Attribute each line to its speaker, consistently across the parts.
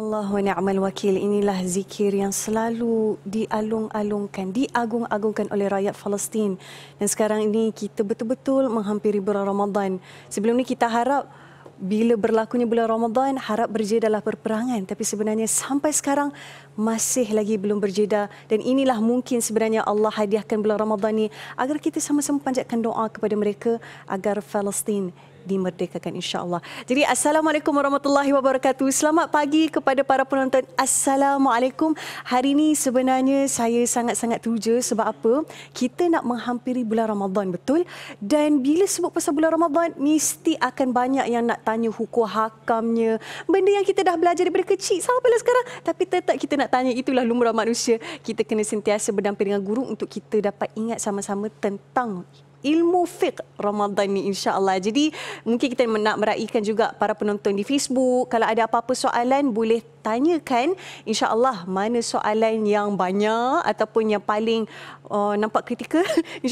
Speaker 1: Allah wa ni'mal wakil inilah zikir yang selalu dialung-alungkan, diagung-agungkan oleh rakyat Palestin. Dan sekarang ini kita betul-betul menghampiri bulan Ramadan. Sebelum ini kita harap bila berlakunya bulan Ramadan, harap berjeda dalam perperangan. Tapi sebenarnya sampai sekarang masih lagi belum berjeda. Dan inilah mungkin sebenarnya Allah hadiahkan bulan Ramadan ini agar kita sama-sama panjatkan doa kepada mereka agar Palestin dimerdekakan insyaAllah. Jadi Assalamualaikum warahmatullahi wabarakatuh. Selamat pagi kepada para penonton. Assalamualaikum. Hari ini sebenarnya saya sangat-sangat tuju sebab apa? Kita nak menghampiri bulan Ramadan, betul? Dan bila sebut pasal bulan Ramadan, mesti akan banyak yang nak tanya hukum hakamnya. Benda yang kita dah belajar daripada kecil sampai sekarang. Tapi tetap kita nak tanya, itulah lumrah manusia. Kita kena sentiasa berdampingan dengan guru untuk kita dapat ingat sama-sama tentang ilmu fiqh Ramadan ni insya Allah. Jadi mungkin kita nak meraihkan juga para penonton di Facebook. Kalau ada apa-apa soalan boleh tanyakan Insya Allah mana soalan yang banyak ataupun yang paling uh, nampak kritikal.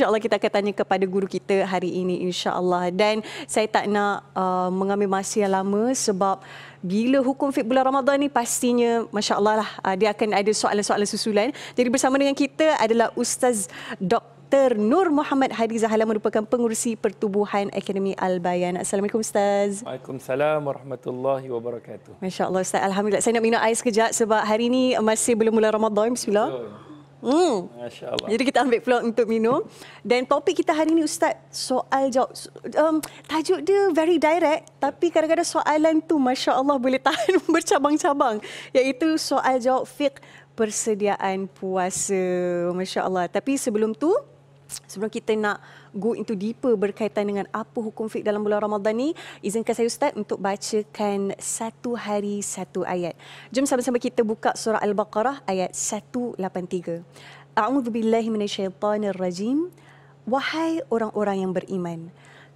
Speaker 1: Allah kita akan tanya kepada guru kita hari ini insya Allah. Dan saya tak nak uh, mengambil masa yang lama sebab bila hukum Fiqh bulan Ramadan ni pastinya masya-Allah lah uh, dia akan ada soalan-soalan susulan. Jadi bersama dengan kita adalah Ustaz Dr Dr. Nur Muhammad Hadi Zahala merupakan pengurusi pertubuhan Akademi Al-Bayan. Assalamualaikum Ustaz.
Speaker 2: Waalaikumsalam warahmatullahi wabarakatuh.
Speaker 1: Masya Allah Ustaz. Alhamdulillah. Saya nak minum air sekejap sebab hari ini masih belum mula Ramadan. Bismillah. Hmm. Masya Allah. Jadi kita ambil peluang untuk minum. Dan topik kita hari ini Ustaz, soal jawab. Um, tajuk dia very direct tapi kadang-kadang soalan tu Masya Allah boleh tahan bercabang-cabang. Iaitu soal jawab fiqh persediaan puasa. Masya Allah. Tapi sebelum tu, Sebelum kita nak go into deeper berkaitan dengan apa hukum fiqh dalam bulan Ramadhan ni, izinkan saya Ustaz untuk bacakan satu hari satu ayat. Jom sama-sama kita buka surah Al-Baqarah ayat 183. A'udhu billahi minasyaitanir rajim. Wahai orang-orang yang beriman,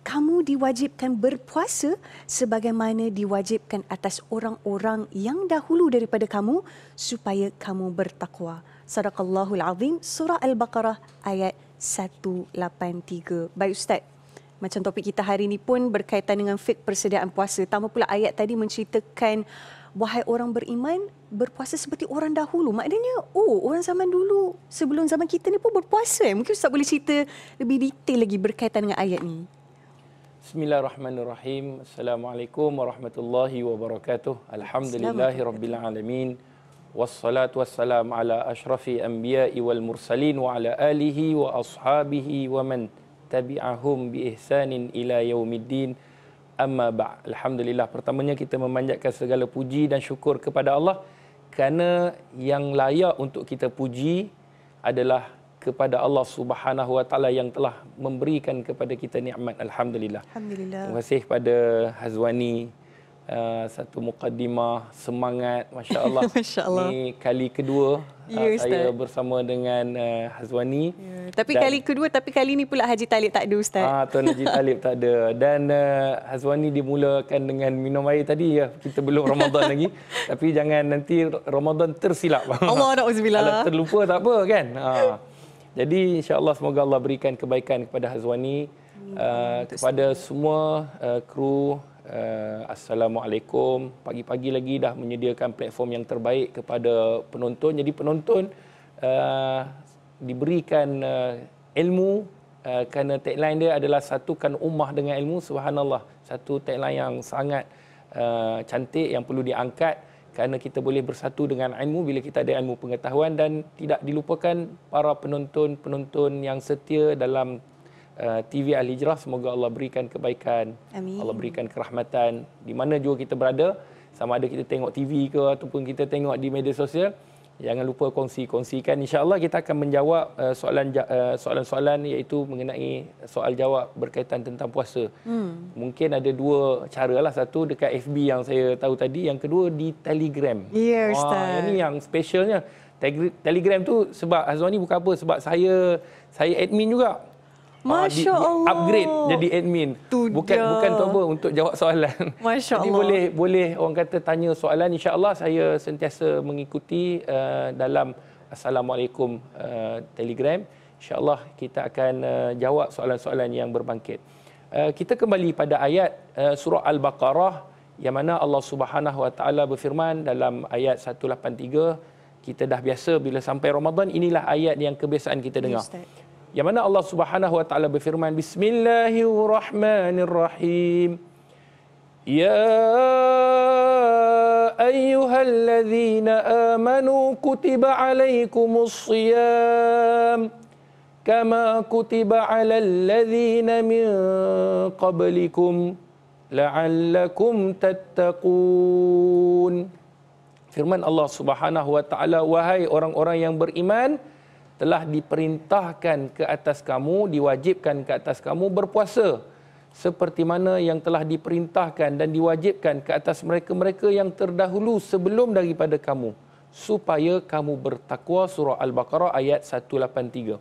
Speaker 1: kamu diwajibkan berpuasa sebagaimana diwajibkan atas orang-orang yang dahulu daripada kamu supaya kamu bertakwa. Sadaqallahul Azim, surah Al-Baqarah ayat 183. Baik Ustaz, macam topik kita hari ini pun berkaitan dengan fit persediaan puasa. Tambah pula ayat tadi menceritakan wahai orang beriman berpuasa seperti orang dahulu. Maknanya, oh orang zaman dulu sebelum zaman kita ni pun berpuasa. Eh? Mungkin Ustaz boleh cerita lebih detail lagi berkaitan dengan ayat ni.
Speaker 2: Bismillahirrahmanirrahim. Assalamualaikum warahmatullahi wabarakatuh. Alhamdulillahirrahmanirrahim. والصلاة والسلام على أشرف الأنبياء والمرسلين وعلى آله وأصحابه ومن tabi'ahum bi ihsanin ila yaumiddin amma ba alhamdulillah pertamanya kita memanjatkan segala puji dan syukur kepada Allah kerana yang layak untuk kita puji adalah kepada Allah Subhanahu wa taala yang telah memberikan kepada kita nikmat alhamdulillah
Speaker 3: alhamdulillah terima
Speaker 2: kasih pada Hazwani uh, satu mukadimah semangat Masya Allah. Masya Allah. Ini kali kedua eh, ya, uh, saya bersama dengan uh, Hazwani. Ya. Tapi dan, kali
Speaker 1: kedua tapi kali ini pula Haji Talib tak ada Ustaz. Uh,
Speaker 2: Tuan Haji Talib tak ada. Dan uh, Hazwani dimulakan dengan minum air tadi. ya Kita belum Ramadan lagi. Tapi jangan nanti Ramadan tersilap. Allah nak uzbilah. Kalau terlupa tak apa kan. Uh. Jadi Allah semoga Allah berikan kebaikan kepada Hazwani. Uh, kepada semua uh, kru Uh, Assalamualaikum. Pagi-pagi lagi dah menyediakan platform yang terbaik kepada penonton. Jadi penonton uh, diberikan uh, ilmu uh, kerana tagline dia adalah satukan ummah dengan ilmu. Subhanallah. Satu tagline yang sangat uh, cantik yang perlu diangkat kerana kita boleh bersatu dengan ilmu bila kita ada ilmu pengetahuan dan tidak dilupakan para penonton-penonton yang setia dalam Eh, TV Al Hijrah semoga Allah berikan kebaikan Amin. Allah berikan kerahmatan di mana juga kita berada sama ada kita tengok TV ke ataupun kita tengok di media sosial jangan lupa kongsi-kongsikan insyaallah kita akan menjawab eh, soalan eh, soalan-soalan iaitu mengenai soal jawab berkaitan tentang puasa. Hmm. Mungkin ada dua cara lah, satu dekat FB yang saya tahu tadi yang kedua di Telegram. Ya ustaz. Wah, yang ini yang specialnya Telegram tu sebab Azwan ni bukan apa sebab saya saya admin juga. Masya uh, Allah. upgrade jadi admin. Tudia. Bukan bukan tu apa untuk jawab soalan. Masya jadi Allah. boleh boleh orang kata tanya soalan insya-Allah saya sentiasa mengikuti uh, dalam assalamualaikum uh, Telegram. Insya-Allah kita akan uh, jawab soalan-soalan yang berbangkit. Uh, kita kembali pada ayat uh, surah Al-Baqarah yang mana Allah Subhanahu Wa Taala berfirman dalam ayat 183 kita dah biasa bila sampai Ramadan inilah ayat yang kebiasaan kita dengar. Yes, Yang mana Allah Subhanahu wa taala berfirman Bismillahirrahmanirrahim. Ya ayyuhalladzina amanu kutiba 'alaikumus shiyam الصيام كما كتب على الذين من قبلكم لعلكم تتقون Firman Allah Subhanahu wa taala wahai orang-orang yang beriman telah diperintahkan ke atas kamu, diwajibkan ke atas kamu berpuasa. Seperti mana yang telah diperintahkan dan diwajibkan ke atas mereka-mereka yang terdahulu sebelum daripada kamu. Supaya kamu bertakwa. Surah Al-Baqarah ayat 183.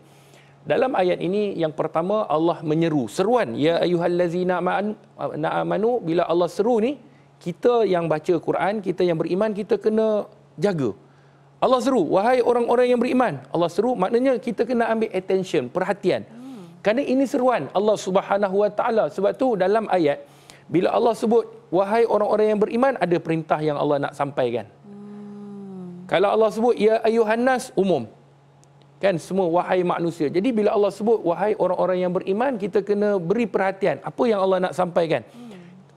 Speaker 2: Dalam ayat ini yang pertama Allah menyeru. Seruan. Ya ayuhallazina na'amanu. Bila Allah seru ni, kita yang baca Quran, kita yang beriman, kita kena jaga. Allah seru, wahai orang-orang yang beriman. Allah seru, maknanya kita kena ambil attention, perhatian. Hmm. Kerana ini seruan Allah Subhanahu Wa Taala. Sebab tu dalam ayat bila Allah sebut wahai orang-orang yang beriman ada perintah yang Allah nak sampaikan. Hmm. Kalau Allah sebut ya ayuhan nas umum. Kan semua wahai manusia. Jadi bila Allah sebut wahai orang-orang yang beriman kita kena beri perhatian apa yang Allah nak sampaikan. Hmm.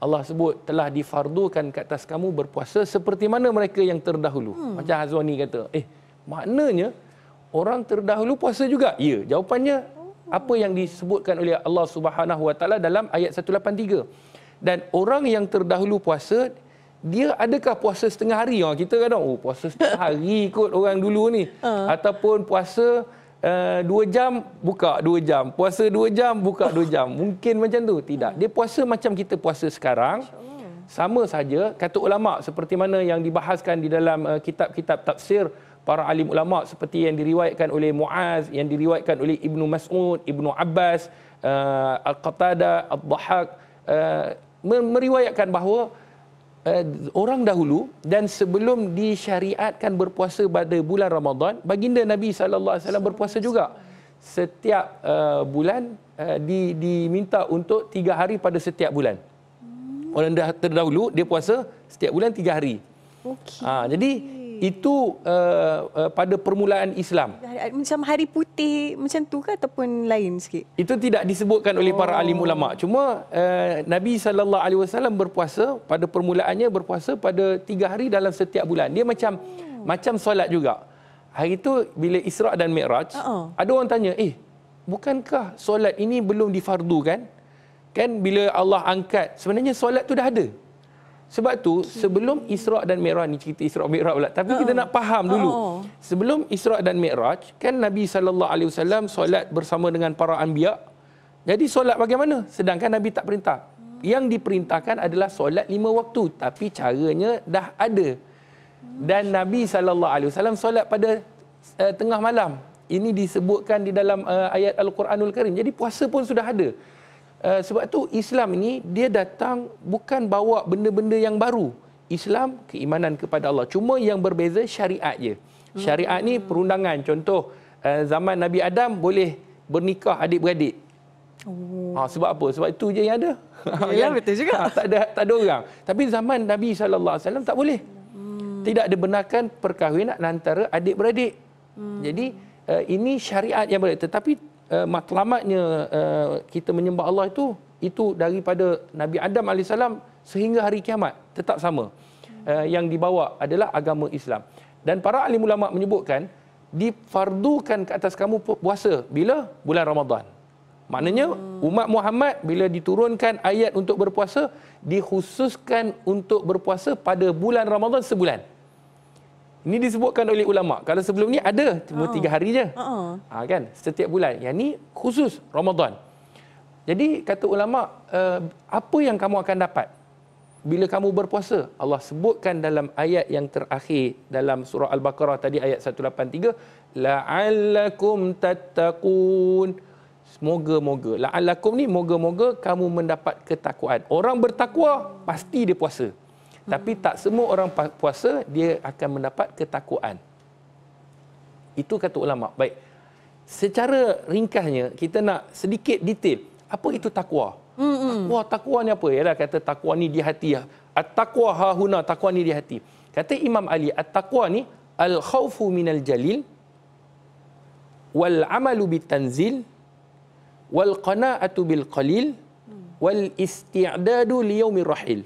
Speaker 2: Allah sebut telah difardukan ke atas kamu berpuasa seperti mana mereka yang terdahulu. Hmm. Macam Hazwani kata, eh maknanya orang terdahulu puasa juga. Ya, jawapannya oh. apa yang disebutkan oleh Allah Subhanahu Wa Taala dalam ayat 183. Dan orang yang terdahulu puasa dia adakah puasa setengah hari? Ha, kita kadang, oh puasa setengah hari kot orang dulu ni. Uh. Ataupun puasa Eh, dua jam buka dua jam puasa dua jam buka dua jam mungkin macam tu tidak dia puasa macam kita puasa sekarang sama saja kata ulama seperti mana yang dibahaskan di dalam uh, kitab-kitab tafsir para alim ulama seperti yang diriwayatkan oleh Muaz yang diriwayatkan oleh Ibnu Mas'ud Ibnu Abbas uh, Al-Qatada Ad-Dhahak uh, meriwayatkan bahawa uh, orang dahulu dan sebelum disyariatkan berpuasa pada bulan Ramadan, baginda Nabi Sallallahu Alaihi Wasallam berpuasa juga. Setiap uh, bulan uh, di, diminta untuk tiga hari pada setiap bulan. Hmm. Orang dah terdahulu, dia puasa setiap bulan tiga hari. Okay. Ha, ah, jadi itu uh, uh, pada permulaan Islam.
Speaker 1: Macam hari putih macam tu ke ataupun
Speaker 2: lain sikit? Itu tidak disebutkan oleh oh. para alim oh. ulama. Cuma uh, Nabi sallallahu alaihi wasallam berpuasa pada permulaannya berpuasa pada tiga hari dalam setiap bulan. Dia macam oh. macam solat juga. Hari itu bila Isra' dan Mi'raj, uh-uh. ada orang tanya, "Eh, bukankah solat ini belum difardukan?" Kan bila Allah angkat, sebenarnya solat tu dah ada. Sebab tu okay. sebelum Isra' dan Mi'raj ni cerita Isra' Mi'raj pula. Tapi uh. kita nak faham dulu. Oh. Sebelum Isra' dan Mi'raj kan Nabi SAW solat bersama dengan para anbiya. Jadi solat bagaimana? Sedangkan Nabi tak perintah. Yang diperintahkan adalah solat lima waktu. Tapi caranya dah ada. Dan Nabi SAW solat pada uh, tengah malam. Ini disebutkan di dalam uh, ayat Al-Quranul Karim. Jadi puasa pun sudah ada. Eh, sebab tu Islam ini dia datang bukan bawa benda-benda yang baru. Islam keimanan kepada Allah. Cuma yang berbeza syariat je. Syariat ni hmm. perundangan. Contoh uh, zaman Nabi Adam boleh bernikah adik-beradik. Oh. Ha, sebab apa? Sebab itu je yang ada. Ya betul juga. Ha, tak ada tak ada orang. Tapi zaman Nabi saw tak boleh. Hmm. Tidak dibenarkan perkahwinan antara adik-beradik. Hmm. Jadi uh, ini syariat yang boleh tetapi uh, eh, matlamatnya uh, eh, kita menyembah Allah itu itu daripada Nabi Adam alaihissalam sehingga hari kiamat tetap sama uh, yang dibawa adalah agama Islam dan para ahli ulama menyebutkan difardukan ke atas kamu puasa bila bulan Ramadan maknanya hmm. umat Muhammad bila diturunkan ayat untuk berpuasa dikhususkan untuk berpuasa pada bulan Ramadan sebulan ini disebutkan oleh ulama. Kalau sebelum ni ada cuma uh ah. tiga hari je. uh Ha, kan? Setiap bulan. Yang ni khusus Ramadan. Jadi kata ulama, uh, apa yang kamu akan dapat bila kamu berpuasa? Allah sebutkan dalam ayat yang terakhir dalam surah Al-Baqarah tadi ayat 183, la'allakum tattaqun. Semoga-moga. La'allakum ni moga-moga kamu mendapat ketakwaan. Orang bertakwa pasti dia puasa. Tapi hmm. tak semua orang puasa dia akan mendapat ketakuan. Itu kata ulama. Baik. Secara ringkasnya kita nak sedikit detail. Apa itu takwa? Takwa takwa ni apa? Ya kata takwa ni di hati ya. At-taqwa hahuna takwa ni di hati. Kata Imam Ali at-taqwa ni al-khawfu minal jalil wal amalu bitanzil wal qanaatu bil qalil hmm. wal isti'dadu liyaumir rahil.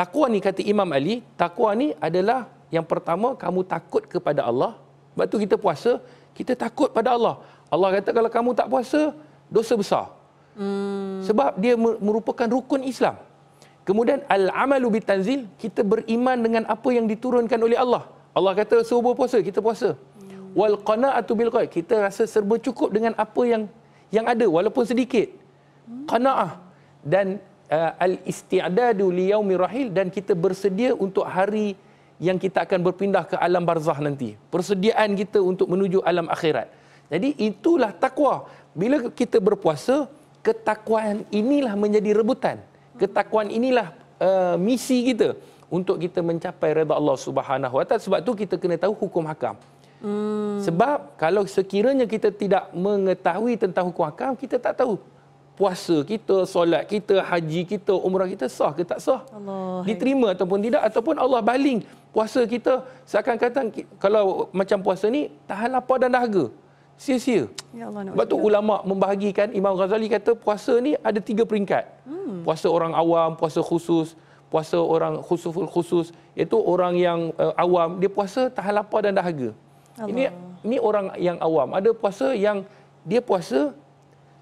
Speaker 2: Takwa ni kata Imam Ali, takwa ni adalah yang pertama kamu takut kepada Allah. Sebab tu kita puasa, kita takut pada Allah. Allah kata kalau kamu tak puasa, dosa besar.
Speaker 3: Hmm.
Speaker 2: Sebab dia merupakan rukun Islam. Kemudian al-amalu bitanzil, kita beriman dengan apa yang diturunkan oleh Allah. Allah kata serba puasa, kita puasa. Hmm. Wal qanaatu bil qaid, kita rasa serba cukup dengan apa yang yang ada walaupun sedikit. Hmm. Qanaah dan uh, al-isti'dadu li yaumi rahil dan kita bersedia untuk hari yang kita akan berpindah ke alam barzah nanti. Persediaan kita untuk menuju alam akhirat. Jadi itulah takwa. Bila kita berpuasa, ketakwaan inilah menjadi rebutan. Ketakwaan inilah uh, misi kita untuk kita mencapai redha Allah Subhanahu Wa Taala. Sebab tu kita kena tahu hukum hakam.
Speaker 3: Hmm.
Speaker 2: Sebab kalau sekiranya kita tidak mengetahui tentang hukum hakam, kita tak tahu puasa kita, solat kita, haji kita, umrah kita sah ke tak sah? Allah. Diterima ataupun tidak ataupun Allah baling puasa kita seakan-akan kalau macam puasa ni tahan lapar dan dahaga. Sia-sia.
Speaker 3: Ya Allah, Sebab tu ulama
Speaker 2: membahagikan Imam Ghazali kata puasa ni ada tiga peringkat. Hmm. Puasa orang awam, puasa khusus, puasa orang khusus khusus. Iaitu orang yang uh, awam, dia puasa tahan lapar dan dahaga. Allah. Ini, ini orang yang awam. Ada puasa yang dia puasa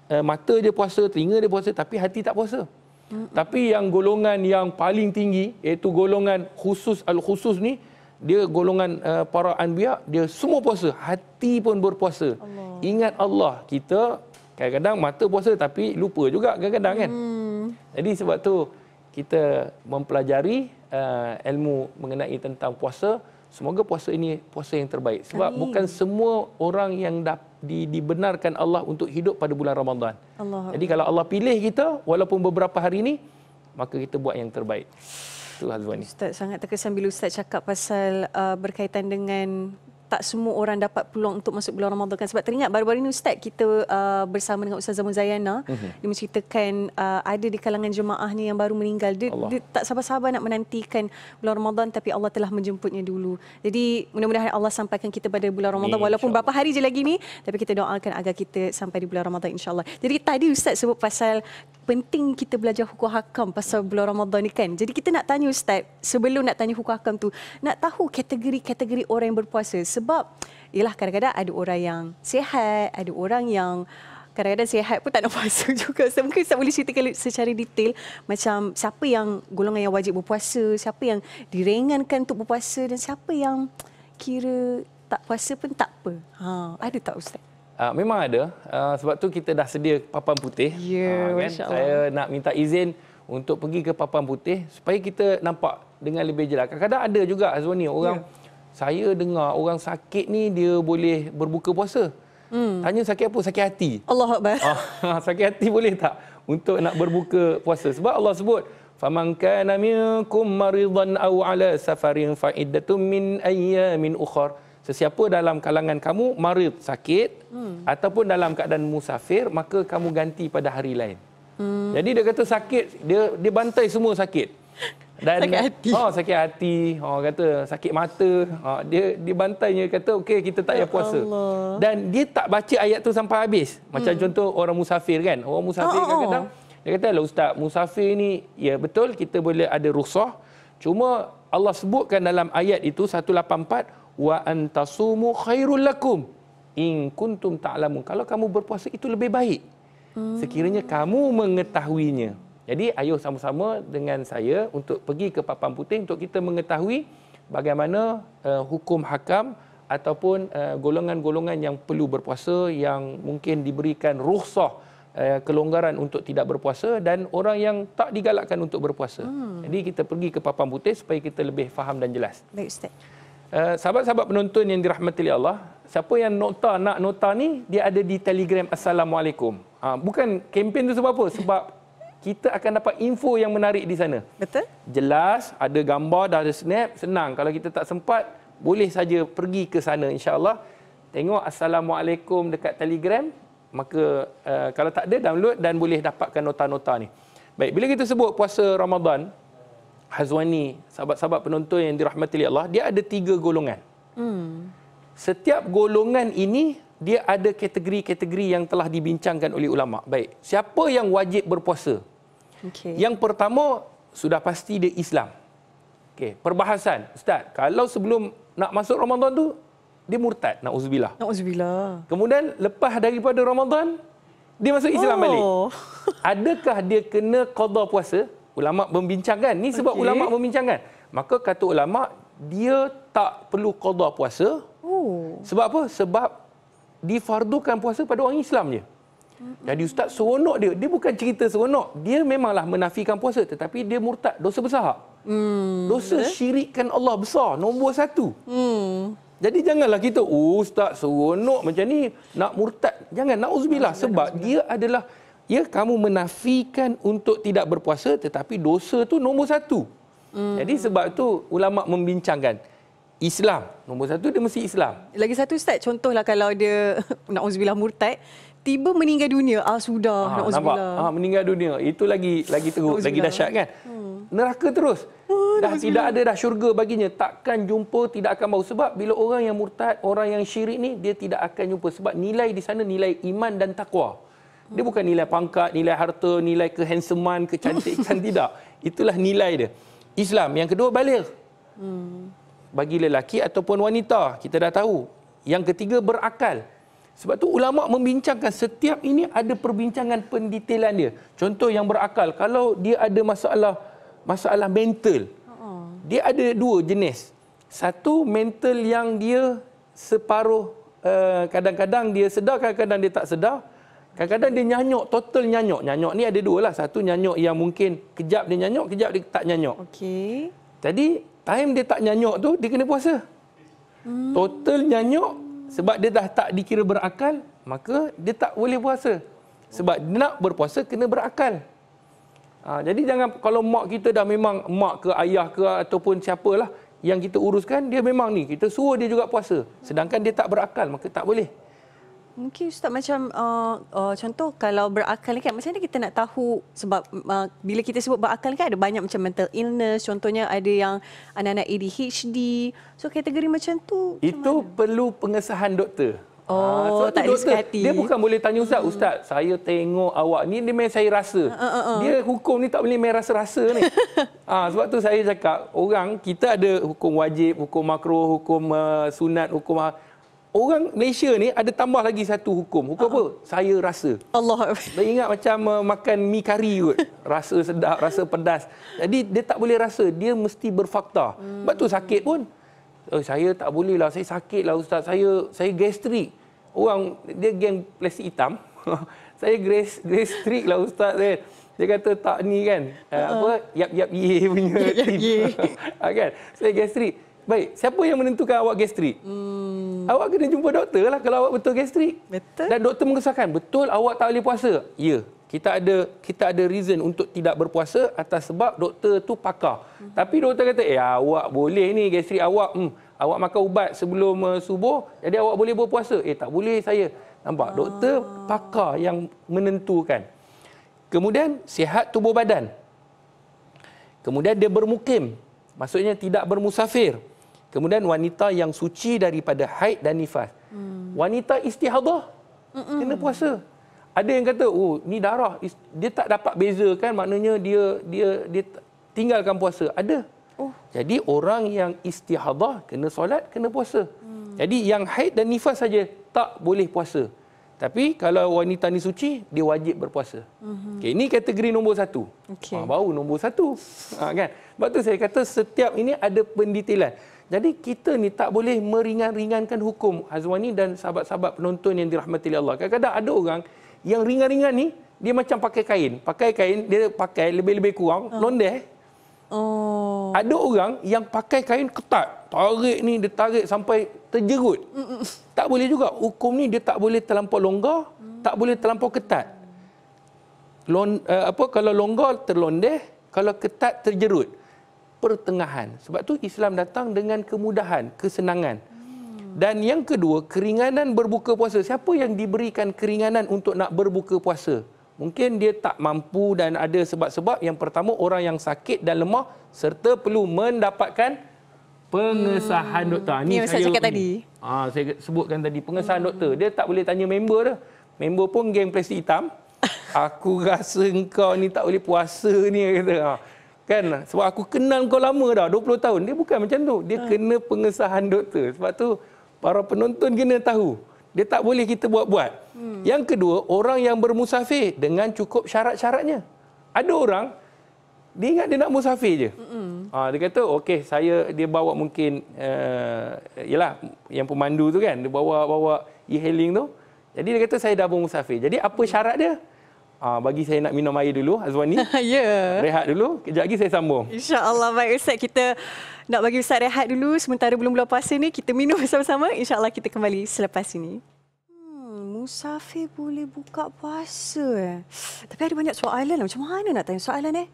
Speaker 2: Eh, mata dia puasa, telinga dia puasa tapi hati tak puasa. Mm-hmm. Tapi yang golongan yang paling tinggi iaitu golongan khusus al-khusus ni dia golongan uh, para anbiya dia semua puasa, hati pun berpuasa. Allah. Ingat Allah. Kita kadang-kadang mata puasa tapi lupa juga kadang-kadang kan? mm. kan. Jadi sebab tu kita mempelajari uh, ilmu mengenai tentang puasa, semoga puasa ini puasa yang terbaik sebab Amin. bukan semua orang yang dapat di, dibenarkan Allah untuk hidup pada bulan Ramadhan. Jadi kalau Allah pilih kita walaupun beberapa hari ini maka kita buat yang terbaik. Itu Hazwani.
Speaker 1: Ustaz sangat terkesan bila Ustaz cakap pasal uh, berkaitan dengan tak semua orang dapat peluang untuk masuk bulan Ramadan kan sebab teringat baru-baru ini ustaz kita uh, bersama dengan Ustaz Zaman Zayana mm-hmm. dia menceritakan uh, ada di kalangan jemaahnya yang baru meninggal dia, dia tak sabar-sabar nak menantikan bulan Ramadan tapi Allah telah menjemputnya dulu. Jadi mudah-mudahan Allah sampaikan kita pada bulan Ramadan ini, walaupun berapa hari je lagi ni tapi kita doakan agar kita sampai di bulan Ramadan Allah. Jadi tadi ustaz sebut pasal penting kita belajar hukum hakam pasal bulan Ramadan ni kan. Jadi kita nak tanya ustaz sebelum nak tanya hukum hakam tu nak tahu kategori-kategori orang yang berpuasa sebab ialah kadang-kadang ada orang yang sihat, ada orang yang kadang-kadang sihat pun tak nak puasa juga. So, mungkin saya boleh ceritakan secara detail macam siapa yang golongan yang wajib berpuasa, siapa yang direngankan untuk berpuasa dan siapa yang kira tak puasa pun tak apa. Ha, ada tak Ustaz?
Speaker 2: Uh, memang ada. Uh, sebab tu kita dah sedia papan putih. Ya, yeah, uh, kan? Saya nak minta izin untuk pergi ke papan putih supaya kita nampak dengan lebih jelas. Kadang-kadang ada juga Azwani orang yeah saya dengar orang sakit ni dia boleh berbuka puasa. Hmm. Tanya sakit apa? Sakit hati. Allah Akbar. Ah, sakit hati boleh tak untuk nak berbuka puasa? Sebab Allah sebut, فَمَنْ كَانَ مِنْكُمْ مَرِضًا أَوْ عَلَى سَفَرٍ فَإِدَّةٌ min أَيَّامٍ أُخَرٍ Sesiapa dalam kalangan kamu marid, sakit, hmm. ataupun dalam keadaan musafir, maka kamu ganti pada hari lain. Hmm. Jadi dia kata sakit, dia, dia bantai semua sakit dan sakit hati. Oh, sakit hati. Oh, kata sakit mata. Oh, dia dia kata okey kita tak payah ya puasa. Allah. Dan dia tak baca ayat tu sampai habis. Macam hmm. contoh orang musafir kan. Orang musafir oh, kadang oh. oh, oh. dia kata, lah, "Ustaz, musafir ni ya betul kita boleh ada rukhsah. Cuma Allah sebutkan dalam ayat itu 184 wa antasumu khairul lakum in kuntum ta'lamun. Kalau kamu berpuasa itu lebih baik.
Speaker 3: Hmm. Sekiranya
Speaker 2: kamu mengetahuinya. Jadi ayo sama-sama dengan saya untuk pergi ke papan putih untuk kita mengetahui bagaimana uh, hukum hakam ataupun eh, golongan-golongan uh, yang perlu berpuasa yang mungkin diberikan rukhsah eh, kelonggaran untuk tidak berpuasa dan orang yang tak digalakkan untuk berpuasa. Hmm. Jadi kita pergi ke papan putih supaya kita lebih faham dan jelas. Baik Ustaz. Uh, sahabat-sahabat penonton yang dirahmati oleh Allah, siapa yang nota nak nota ni, dia ada di Telegram Assalamualaikum. Uh, bukan kempen tu sebab apa? Sebab kita akan dapat info yang menarik di sana. Betul. Jelas, ada gambar, dah ada snap, senang. Kalau kita tak sempat, boleh saja pergi ke sana insyaAllah. Tengok Assalamualaikum dekat Telegram. Maka uh, kalau tak ada, download dan boleh dapatkan nota-nota ni. Baik, bila kita sebut puasa Ramadan, Hazwani, sahabat-sahabat penonton yang dirahmati Allah, dia ada tiga golongan. Hmm. Setiap golongan ini dia ada kategori-kategori yang telah dibincangkan oleh ulama. Baik, siapa yang wajib berpuasa? Okay. Yang pertama sudah pasti dia Islam. Okey, perbahasan, ustaz, kalau sebelum nak masuk Ramadan tu dia murtad, nauzubillah.
Speaker 1: Nauzubillah.
Speaker 2: Kemudian lepas daripada Ramadan dia masuk Islam oh. balik. Adakah dia kena qada puasa? Ulama membincangkan. Ni sebab okay. ulama membincangkan. Maka kata ulama dia tak perlu qada puasa. Oh. Sebab apa? Sebab difardukan puasa pada orang Islam je. Jadi ustaz seronok dia, dia bukan cerita seronok. Dia memanglah menafikan puasa tetapi dia murtad dosa besar.
Speaker 3: Hmm. Dosa
Speaker 2: syirikkan Allah besar nombor satu. Hmm. Jadi janganlah kita, oh, ustaz seronok macam ni nak murtad. Jangan, nak na'uzubillah. Sebab dia adalah, ya kamu menafikan untuk tidak berpuasa tetapi dosa tu nombor satu. Hmm. Jadi sebab tu ulama' membincangkan. Islam. Nombor satu dia mesti Islam.
Speaker 1: Lagi satu Ustaz, contohlah kalau dia nak uzbilah murtad, tiba meninggal dunia. Ah sudah, nak uzbilah. Nampak? Ah,
Speaker 2: meninggal dunia. Itu lagi lagi teruk, lagi dahsyat kan? Hmm. Neraka terus. Oh, dah tidak ada dah syurga baginya. Takkan jumpa, tidak akan bau. Sebab bila orang yang murtad, orang yang syirik ni, dia tidak akan jumpa. Sebab nilai di sana nilai iman dan takwa. Dia bukan nilai pangkat, nilai harta, nilai kehandsoman, kecantikan. tidak. Itulah nilai dia. Islam. Yang kedua, balik. Hmm bagi lelaki ataupun wanita kita dah tahu yang ketiga berakal sebab tu ulama membincangkan setiap ini ada perbincangan pendetailan dia contoh yang berakal kalau dia ada masalah masalah mental dia ada dua jenis satu mental yang dia separuh uh, kadang-kadang dia sedar kadang-kadang dia tak sedar Kadang-kadang dia nyanyuk, total nyanyuk. Nyanyuk ni ada dua lah. Satu nyanyuk yang mungkin kejap dia nyanyuk, kejap dia tak nyanyuk.
Speaker 3: Okey.
Speaker 2: Jadi time dia tak nyanyok tu dia kena puasa. Hmm. Total nyanyok sebab dia dah tak dikira berakal, maka dia tak boleh puasa. Sebab nak berpuasa kena berakal. Ha, jadi jangan kalau mak kita dah memang mak ke ayah ke ataupun siapalah yang kita uruskan dia memang ni kita suruh dia juga puasa sedangkan dia tak berakal maka tak boleh.
Speaker 1: Mungkin Ustaz macam uh, uh, contoh kalau berakal ni kan macam mana kita nak tahu sebab uh, bila kita sebut berakal kan ada banyak macam mental illness contohnya ada yang anak-anak ADHD so kategori macam tu
Speaker 3: itu
Speaker 2: mana? perlu pengesahan doktor Oh, ha, tak doktor, dia bukan boleh tanya ustaz, hmm. ustaz saya tengok awak ni dia main saya rasa. Uh, uh, uh. Dia hukum ni tak boleh main rasa-rasa ni. ha, sebab tu saya cakap orang kita ada hukum wajib, hukum makro, hukum uh, sunat, hukum uh, Orang Malaysia ni ada tambah lagi satu hukum. Hukum uh-huh. apa? Saya rasa. Allah. Dia ingat macam uh, makan mi kari kot. Rasa sedap, rasa pedas. Jadi dia tak boleh rasa. Dia mesti berfakta. Hmm. Sebab tu sakit pun. Oh, saya tak boleh lah. Saya sakit lah Ustaz. Saya saya gastrik. Orang, dia geng plastik hitam. saya gastrik lah Ustaz. Dia. dia kata tak ni kan. Uh-huh. apa? Yap-yap ye punya. Yap-yap ye. Ah, kan? Saya gastrik. Baik, siapa yang menentukan awak gastrik? Hmm. Awak kena jumpa doktor lah kalau awak betul gastrik. Betul. Dan doktor mengesahkan, betul awak tak boleh puasa? Ya, kita ada kita ada reason untuk tidak berpuasa atas sebab doktor tu pakar. Hmm. Tapi doktor kata, eh awak boleh ni gastrik awak. Hmm. Awak makan ubat sebelum uh, subuh, jadi awak boleh berpuasa. Eh tak boleh saya. Nampak? Ah. Doktor pakar yang menentukan. Kemudian, sihat tubuh badan. Kemudian dia bermukim. Maksudnya tidak bermusafir. Kemudian wanita yang suci daripada haid dan nifas. Hmm. Wanita istihadah Mm-mm. kena puasa. Ada yang kata, "Oh, ni darah dia tak dapat bezakan, maknanya dia dia dia tinggalkan puasa." Ada. Oh. Jadi orang yang istihadah kena solat, kena puasa. Hmm. Jadi yang haid dan nifas saja tak boleh puasa. Tapi kalau wanita ni suci, dia wajib berpuasa. Mm-hmm. Okay, ini kategori nombor satu. Okay. Ha, ah, baru nombor satu. Ha, kan? Sebab tu saya kata setiap ini ada pendetailan. Jadi kita ni tak boleh meringan-ringankan hukum Azwani dan sahabat-sahabat penonton yang dirahmati Allah. Kadang-kadang ada orang yang ringan-ringan ni dia macam pakai kain. Pakai kain dia pakai lebih-lebih kurang uh. Oh. londeh.
Speaker 3: Oh.
Speaker 2: Ada orang yang pakai kain ketat. Tarik ni dia tarik sampai terjerut. Mm-mm. Tak boleh juga. Hukum ni dia tak boleh terlampau longgar, mm. tak boleh terlampau ketat. Lon, uh, apa kalau longgar terlondeh, kalau ketat terjerut pertengahan. Sebab tu Islam datang dengan kemudahan, kesenangan. Dan yang kedua, keringanan berbuka puasa. Siapa yang diberikan keringanan untuk nak berbuka puasa? Mungkin dia tak mampu dan ada sebab-sebab. Yang pertama, orang yang sakit dan lemah serta perlu mendapatkan pengesahan hmm. doktor. Ini ha, saya cakap tadi. Ah, saya sebutkan tadi, pengesahan hmm. doktor. Dia tak boleh tanya member dah. Member pun geng plastik hitam. Aku rasa engkau ni tak boleh puasa ni. Kata. Ha. Kan? Sebab aku kenal kau lama dah, 20 tahun. Dia bukan macam tu. Dia ha. kena pengesahan doktor. Sebab tu para penonton kena tahu. Dia tak boleh kita buat-buat. Hmm. Yang kedua, orang yang bermusafir dengan cukup syarat-syaratnya. Ada orang, dia ingat dia nak musafir je. Ha, dia kata, okey, saya dia bawa mungkin, uh, yelah, yang pemandu tu kan, dia bawa-bawa e-hailing tu. Jadi dia kata, saya dah bermusafir. Jadi apa syarat dia? Uh, bagi saya nak minum air dulu Azwani. ya. Yeah. Rehat dulu. Kejap lagi saya sambung.
Speaker 1: Insya-Allah baik Ustaz kita nak bagi Ustaz rehat dulu sementara belum bulan puasa ni kita minum sama-sama. Insya-Allah kita kembali selepas ini. Hmm, musafir boleh buka puasa eh. Tapi ada banyak soalan lah. Macam mana nak tanya soalan eh?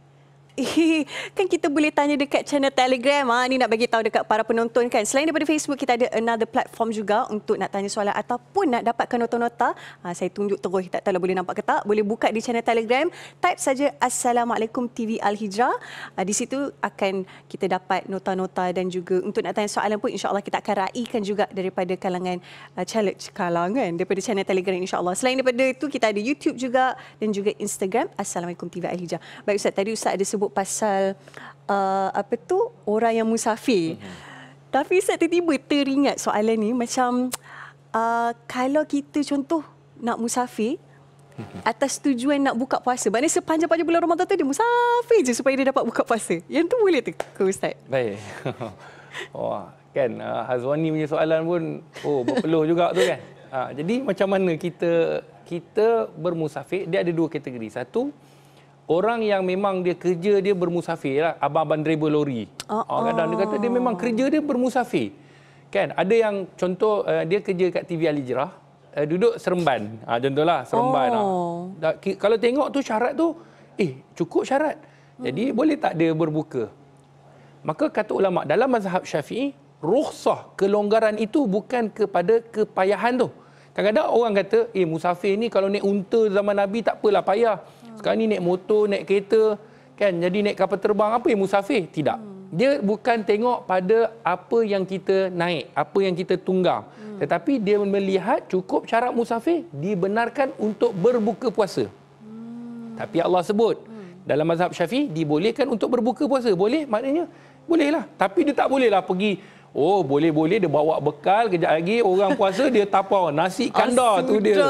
Speaker 1: kan kita boleh tanya dekat channel Telegram. Ha? Ah, Ini nak bagi tahu dekat para penonton kan. Selain daripada Facebook, kita ada another platform juga untuk nak tanya soalan ataupun nak dapatkan nota-nota. Ha, saya tunjuk terus, tak tahu boleh nampak ke tak. Boleh buka di channel Telegram. Type saja Assalamualaikum TV Al-Hijrah. Ha, ah, di situ akan kita dapat nota-nota dan juga untuk nak tanya soalan pun insyaAllah kita akan raikan juga daripada kalangan uh, challenge kalangan daripada channel Telegram insyaAllah. Selain daripada itu, kita ada YouTube juga dan juga Instagram Assalamualaikum TV Al-Hijrah. Baik Ustaz, tadi Ustaz ada sebut sebut pasal uh, apa tu orang yang musafir. Mm-hmm. Tapi saya tiba-tiba teringat soalan ni macam uh, kalau kita contoh nak musafir mhm. atas tujuan nak buka puasa. Maknanya sepanjang-panjang bulan Ramadan tu dia musafir je supaya dia dapat buka puasa. Yang
Speaker 2: tu boleh tak ustaz? Baik. Wah, kan uh, Azwani punya soalan pun oh berpeluh juga tu kan. Uh, jadi macam mana kita kita bermusafir dia ada dua kategori. Satu orang yang memang dia kerja dia bermusafir lah. Abang-abang driver lori. Oh, oh. Ah, Kadang dia kata dia oh. memang kerja dia bermusafir. Kan? Ada yang contoh eh, dia kerja kat TV Alijrah. Uh, eh, duduk seremban. Uh, contohlah seremban. Ah. Oh. Lah. kalau tengok tu syarat tu, eh cukup syarat. Jadi hmm. boleh tak dia berbuka? Maka kata ulama dalam mazhab syafi'i, ruhsah kelonggaran itu bukan kepada kepayahan tu. Kadang-kadang orang kata, eh musafir ni kalau naik unta zaman Nabi tak apalah payah. Hmm. Hmm. Sekarang ni naik motor, naik kereta, kan? Jadi naik kapal terbang apa yang musafir? Tidak. Hmm. Dia bukan tengok pada apa yang kita naik, apa yang kita tunggang. Hmm. Tetapi dia melihat cukup syarat musafir dibenarkan untuk berbuka puasa. Hmm. Tapi Allah sebut hmm. dalam mazhab Syafi'i dibolehkan untuk berbuka puasa. Boleh maknanya? Bolehlah. Tapi dia tak bolehlah pergi Oh boleh-boleh dia bawa bekal kejap lagi orang puasa dia tapau nasi kandar tu dia.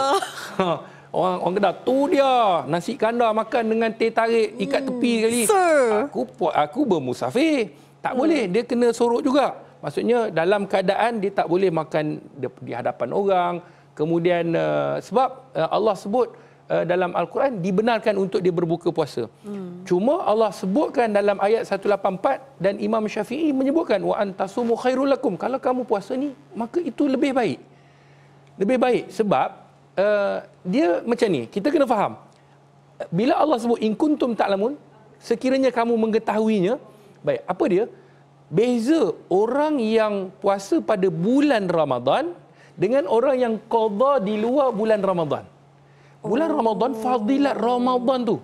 Speaker 2: Ha orang orang kedah tu dia nasi kandar makan dengan teh tarik ikat hmm, tepi hmm, kali. Sir. Aku aku bermusafir. Tak hmm. boleh dia kena sorok juga. Maksudnya dalam keadaan dia tak boleh makan di, hadapan orang. Kemudian uh, sebab uh, Allah sebut uh, dalam al-Quran dibenarkan untuk dia berbuka puasa. Hmm. Cuma Allah sebutkan dalam ayat 184 dan Imam Syafi'i menyebutkan wa antasumu khairul Kalau kamu puasa ni maka itu lebih baik. Lebih baik sebab Eh, dia macam ni kita kena faham bila Allah sebut in kuntum ta'lamun sekiranya kamu mengetahuinya baik apa dia beza orang yang puasa pada bulan Ramadan dengan orang yang qada di luar bulan Ramadan bulan oh. Ramadan fadilat Ramadan tu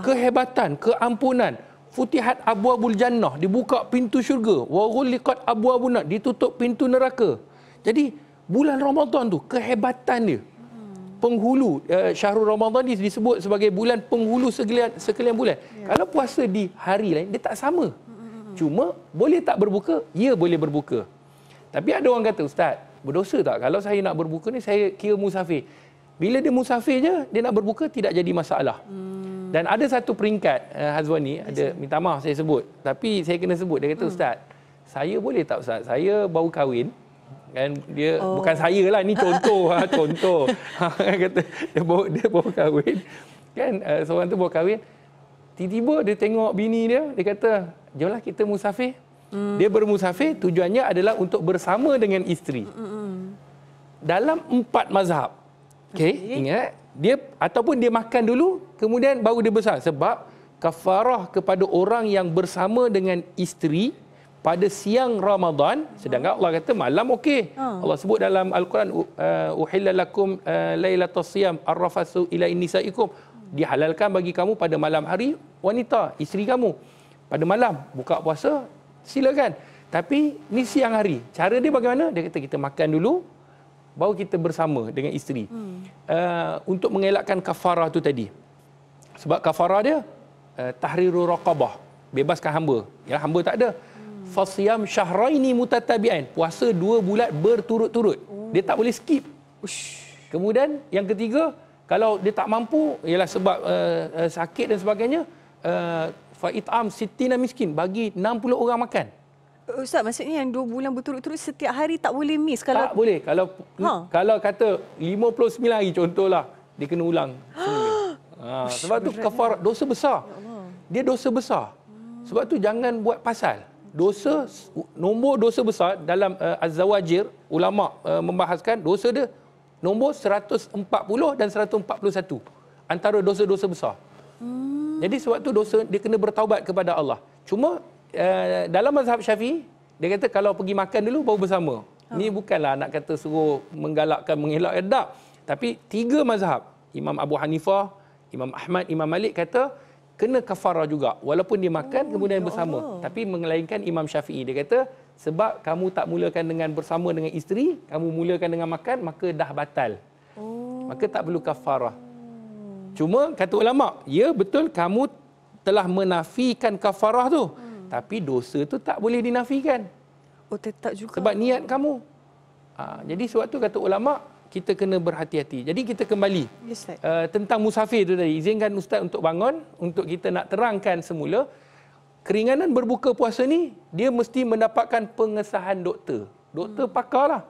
Speaker 2: kehebatan keampunan futihat abwabul jannah dibuka pintu syurga wa ghuliqat abwabun ditutup pintu neraka jadi bulan Ramadan tu kehebatan dia penghulu eh, Syahrul Ramadan ni disebut sebagai bulan penghulu sekalian sekalian bulan. Ya. Kalau puasa di hari lain dia tak sama. Cuma boleh tak berbuka? Ya boleh berbuka. Tapi ada orang kata ustaz, berdosa tak kalau saya nak berbuka ni saya kira musafir. Bila dia musafir je dia nak berbuka tidak jadi masalah. Hmm. Dan ada satu peringkat eh, Hazwan ni ada minta maaf saya sebut tapi saya kena sebut dia kata hmm. ustaz, saya boleh tak ustaz? Saya baru kahwin kan dia oh. bukan saya lah ni contoh ha, contoh ha, kata dia bawa dia bawa kahwin kan uh, seorang tu bawa kahwin tiba-tiba dia tengok bini dia dia kata jomlah kita musafir hmm. dia bermusafir tujuannya adalah untuk bersama dengan isteri
Speaker 3: hmm.
Speaker 2: dalam empat mazhab
Speaker 3: okey okay. ingat
Speaker 2: dia ataupun dia makan dulu kemudian baru dia besar sebab kafarah kepada orang yang bersama dengan isteri pada siang Ramadan sedangkan ah. Allah kata malam okey. Ha. Allah sebut dalam al-Quran uhillalakum uh, lailatul uh, siyam arrafasu ila nisaikum dihalalkan bagi kamu pada malam hari wanita isteri kamu pada malam buka puasa silakan. Tapi ni siang hari. Cara dia bagaimana? Dia kata kita makan dulu baru kita bersama dengan isteri. Hmm. Uh, untuk mengelakkan kafarah tu tadi. Sebab kafarah dia uh, tahrirur raqabah. Bebaskan hamba. Ya hamba tak ada fasiyam syahraini mutatabi'ain puasa dua bulat berturut-turut dia tak boleh skip Ush. kemudian yang ketiga kalau dia tak mampu ialah sebab uh, uh, sakit dan sebagainya uh, fa it'am miskin bagi 60 orang makan
Speaker 1: eh, Ustaz, maksudnya yang dua bulan berturut-turut setiap hari tak
Speaker 2: boleh miss? Kalau... Tak boleh. Kalau ha? kalau kata 59 hari contohlah, dia kena ulang. Ha? Ha, sebab Ush, tu kafar dosa besar. Ya dia dosa besar. Sebab tu jangan buat pasal dosa nombor dosa besar dalam uh, az-zawajir ulama uh, membahaskan dosa dia nombor 140 dan 141 antara dosa-dosa besar. Hmm. Jadi sebab tu dosa dia kena bertaubat kepada Allah. Cuma uh, dalam mazhab Syafi'i dia kata kalau pergi makan dulu baru bersama. Oh. Ini bukanlah nak kata suruh menggalakkan mengelak edak tapi tiga mazhab Imam Abu Hanifah, Imam Ahmad, Imam Malik kata kena kafarah juga walaupun dia makan oh, kemudian ya bersama tapi mengelainkan Imam Syafi'i dia kata sebab kamu tak mulakan dengan bersama dengan isteri kamu mulakan dengan makan maka dah batal oh. maka tak perlu kafarah cuma kata ulama ya betul kamu telah menafikan kafarah tu hmm. tapi dosa tu tak boleh dinafikan oh tetap juga sebab niat kamu ha, jadi sewaktu kata ulama kita kena berhati-hati. Jadi kita kembali yes, uh, tentang musafir itu tadi. Izinkan Ustaz untuk bangun, untuk kita nak terangkan semula. Keringanan berbuka puasa ni dia mesti mendapatkan pengesahan doktor. Doktor hmm. pakar lah.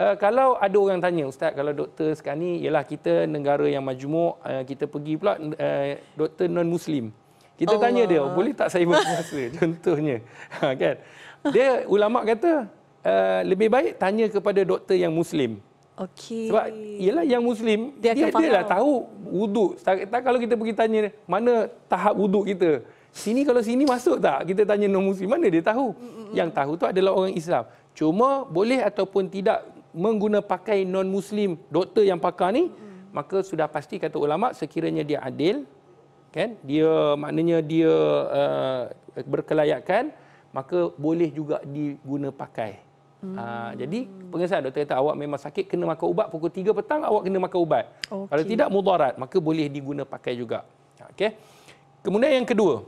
Speaker 2: Uh, kalau ada orang tanya, Ustaz, kalau doktor sekarang ni, ialah kita negara yang majmuk, uh, kita pergi pula uh, doktor non-Muslim. Kita Allah. tanya dia, boleh tak saya berpuasa? Contohnya. Ha, kan? Dia, ulama' kata, uh, lebih baik tanya kepada doktor yang Muslim.
Speaker 3: Okey. Sebab
Speaker 2: ialah yang muslim dia, dia, dia lah tahu wuduk. Tak, tak kalau kita pergi tanya mana tahap wuduk kita. Sini kalau sini masuk tak? Kita tanya non muslim mana dia tahu? Mm-mm. Yang tahu tu adalah orang Islam. Cuma boleh ataupun tidak mengguna pakai non muslim doktor yang pakar ni Mm-mm. maka sudah pasti kata ulama sekiranya dia adil kan dia maknanya dia uh, berkelayakan maka boleh juga diguna pakai. Hmm. Aa, ah, jadi pengesahan doktor kata awak memang sakit kena makan ubat pukul 3 petang awak kena makan ubat. Okay. Kalau tidak mudarat maka boleh diguna pakai juga. Ah, okey. Kemudian yang kedua.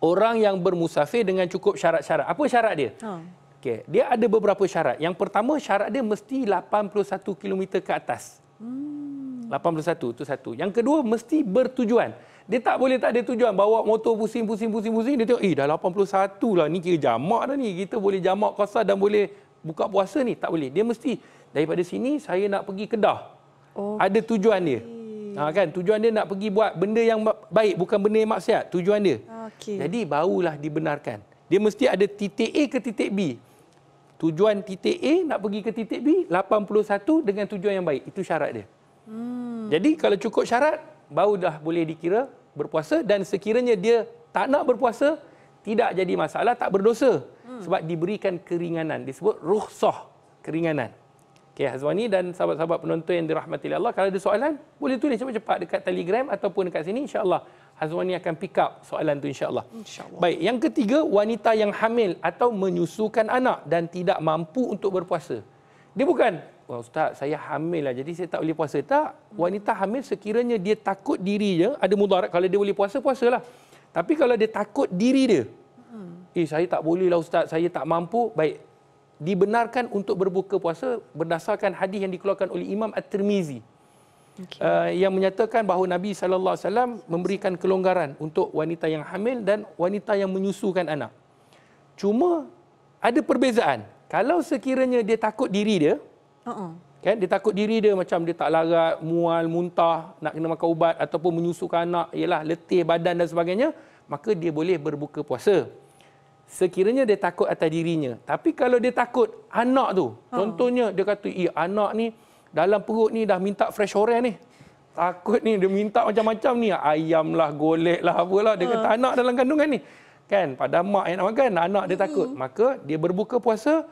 Speaker 2: Orang yang bermusafir dengan cukup syarat-syarat. Apa syarat dia? Ha. Okey, dia ada beberapa syarat. Yang pertama syarat dia mesti 81 km ke atas. Hmm. 81 itu satu. Yang kedua mesti bertujuan dia tak boleh tak ada tujuan bawa motor pusing pusing pusing pusing dia tengok eh dah 81 lah ni kira jamak dah ni kita boleh jamak kosar dan boleh buka puasa ni tak boleh dia mesti daripada sini saya nak pergi Kedah okay. ada tujuan dia ha, kan tujuan dia nak pergi buat benda yang baik bukan benda yang maksiat tujuan dia okay. jadi barulah dibenarkan dia mesti ada titik A ke titik B tujuan titik A nak pergi ke titik B 81 dengan tujuan yang baik itu syarat dia
Speaker 3: hmm.
Speaker 2: jadi kalau cukup syarat baru dah boleh dikira berpuasa dan sekiranya dia tak nak berpuasa tidak jadi masalah tak berdosa hmm. sebab diberikan keringanan disebut rukhsah keringanan okey Hazwani dan sahabat-sahabat penonton yang dirahmati Allah kalau ada soalan boleh tulis cepat-cepat dekat Telegram ataupun dekat sini insya-Allah Hazwani akan pick up soalan tu insya
Speaker 3: insya-Allah
Speaker 2: baik yang ketiga wanita yang hamil atau menyusukan anak dan tidak mampu untuk berpuasa dia bukan oh, ustaz saya hamil lah jadi saya tak boleh puasa tak wanita hamil sekiranya dia takut dirinya ada mudarat kalau dia boleh puasa puasalah tapi kalau dia takut diri dia eh saya tak boleh lah ustaz saya tak mampu baik dibenarkan untuk berbuka puasa berdasarkan hadis yang dikeluarkan oleh Imam At-Tirmizi okay. uh, eh, yang menyatakan bahawa Nabi sallallahu alaihi wasallam memberikan kelonggaran untuk wanita yang hamil dan wanita yang menyusukan anak cuma ada perbezaan kalau sekiranya dia takut diri dia, hmm. Uh-uh. Kan? Dia takut diri dia macam dia tak larat, mual, muntah, nak kena makan ubat ataupun menyusukan anak, ialah letih badan dan sebagainya, maka dia boleh berbuka puasa. Sekiranya dia takut atas dirinya. Tapi kalau dia takut anak tu, uh-huh. contohnya dia kata, "Eh, anak ni dalam perut ni dah minta fresh orange ni." Takut ni, dia minta macam-macam ni. Ayam lah, golek lah, apalah. Dia uh. kata anak dalam kandungan ni. Kan, pada mak yang nak makan, anak dia takut. Maka dia berbuka puasa,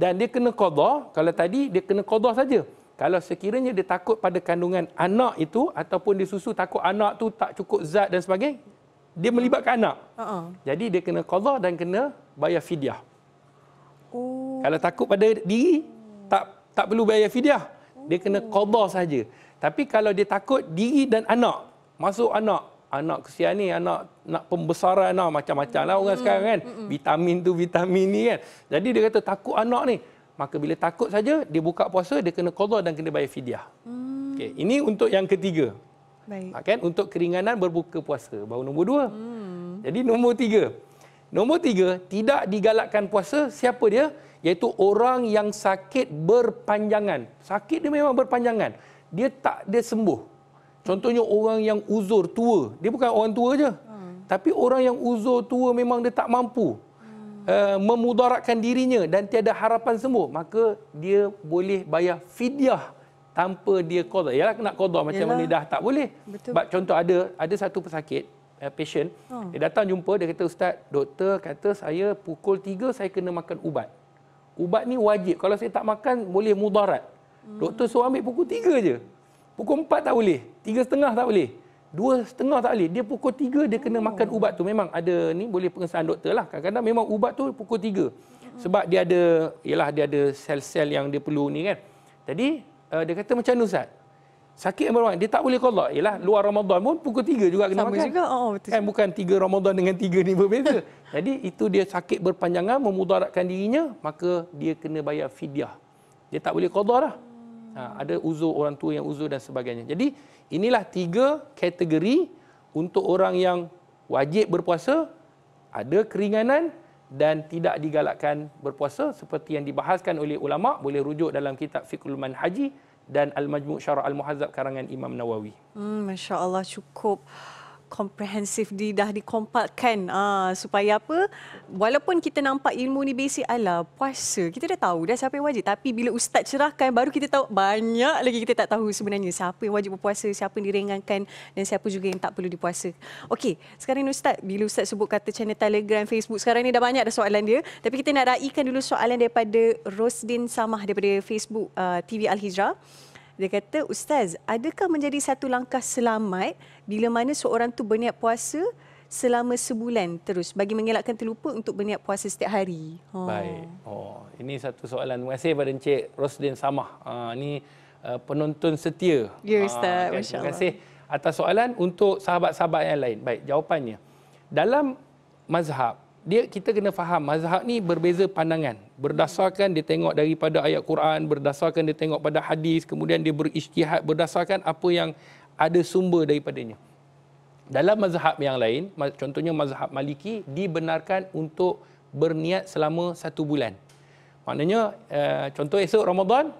Speaker 2: dan dia kena qadah kalau tadi dia kena qadah saja kalau sekiranya dia takut pada kandungan anak itu ataupun dia susu takut anak tu tak cukup zat dan sebagainya dia melibatkan anak uh-uh. jadi dia kena qadah dan kena bayar fidyah oh. kalau takut pada diri tak tak perlu bayar fidyah dia kena qadah saja tapi kalau dia takut diri dan anak masuk anak anak kesian ni anak nak pembesaran lah macam-macam lah orang mm. sekarang kan Mm-mm. vitamin tu vitamin ni kan jadi dia kata takut anak ni maka bila takut saja dia buka puasa dia kena qada dan kena bayar fidyah mm. okey ini untuk yang ketiga baik kan untuk keringanan berbuka puasa baru nombor dua. Mm. jadi nombor tiga. nombor tiga, tidak digalakkan puasa siapa dia iaitu orang yang sakit berpanjangan sakit dia memang berpanjangan dia tak dia sembuh Contohnya orang yang uzur tua, dia bukan orang tua saja, Hmm. Tapi orang yang uzur tua memang dia tak mampu hmm. uh, memudaratkan dirinya dan tiada harapan sembuh, maka dia boleh bayar fidyah tanpa dia qada. Yalah nak qada macam Yalah. mana dah tak boleh. Sebab contoh ada ada satu pesakit, uh, patient, hmm. dia datang jumpa dia kata ustaz, doktor kata saya pukul 3 saya kena makan ubat. Ubat ni wajib. Kalau saya tak makan boleh mudarat. Hmm. Doktor suruh ambil pukul 3 je. Pukul 4 tak boleh. 3.30 tak boleh. 2.30 tak boleh. Dia pukul 3 dia kena makan oh. ubat tu. Memang ada ni boleh pengesahan doktor lah. Kadang-kadang memang ubat tu pukul 3. Sebab dia ada, ialah dia ada sel-sel yang dia perlu ni kan. Jadi uh, dia kata macam ni Ustaz. Sakit yang berwarna, dia tak boleh kolak. Yalah, luar Ramadan pun pukul 3 juga kena Sama makan. Juga. Oh, betul. Kan bukan 3 Ramadan dengan 3 ni berbeza. Jadi itu dia sakit berpanjangan, memudaratkan dirinya, maka dia kena bayar fidyah. Dia tak boleh kodoh lah. Ha, ada uzur orang tua yang uzur dan sebagainya. Jadi inilah tiga kategori untuk orang yang wajib berpuasa, ada keringanan dan tidak digalakkan berpuasa seperti yang dibahaskan oleh ulama boleh rujuk dalam kitab Fiqhul Manhaji dan Al-Majmu' Syarah Al-Muhazzab karangan Imam Nawawi.
Speaker 1: Hmm, Masya Allah cukup comprehensive di dah dikompakkan ah supaya apa walaupun kita nampak ilmu ni basic ala puasa kita dah tahu dah siapa yang wajib tapi bila ustaz cerahkan baru kita tahu banyak lagi kita tak tahu sebenarnya siapa yang wajib berpuasa siapa yang direngankan dan siapa juga yang tak perlu dipuasa okey sekarang ni ustaz bila ustaz sebut kata channel Telegram Facebook sekarang ni dah banyak dah soalan dia tapi kita nak raikan dulu soalan daripada Rosdin Samah daripada Facebook uh, ah, TV Al Hijrah dia kata, Ustaz, adakah menjadi satu langkah selamat bila mana seorang tu berniat puasa selama sebulan terus bagi mengelakkan terlupa untuk berniat puasa setiap hari? Oh. Baik.
Speaker 2: Oh, ini satu soalan. Terima kasih kepada Encik Rosdin Samah. Uh, ini uh, penonton setia. Ya, ha, Ustaz. Uh, kan? Masya Terima kasih atas soalan untuk sahabat-sahabat yang lain. Baik, jawapannya. Dalam mazhab, dia kita kena faham mazhab ni berbeza pandangan berdasarkan dia tengok daripada ayat Quran, berdasarkan dia tengok pada hadis, kemudian dia berisytihad berdasarkan apa yang ada sumber daripadanya. Dalam mazhab yang lain, contohnya mazhab Maliki, dibenarkan untuk berniat selama satu bulan. Maknanya, eh, contoh esok Ramadan,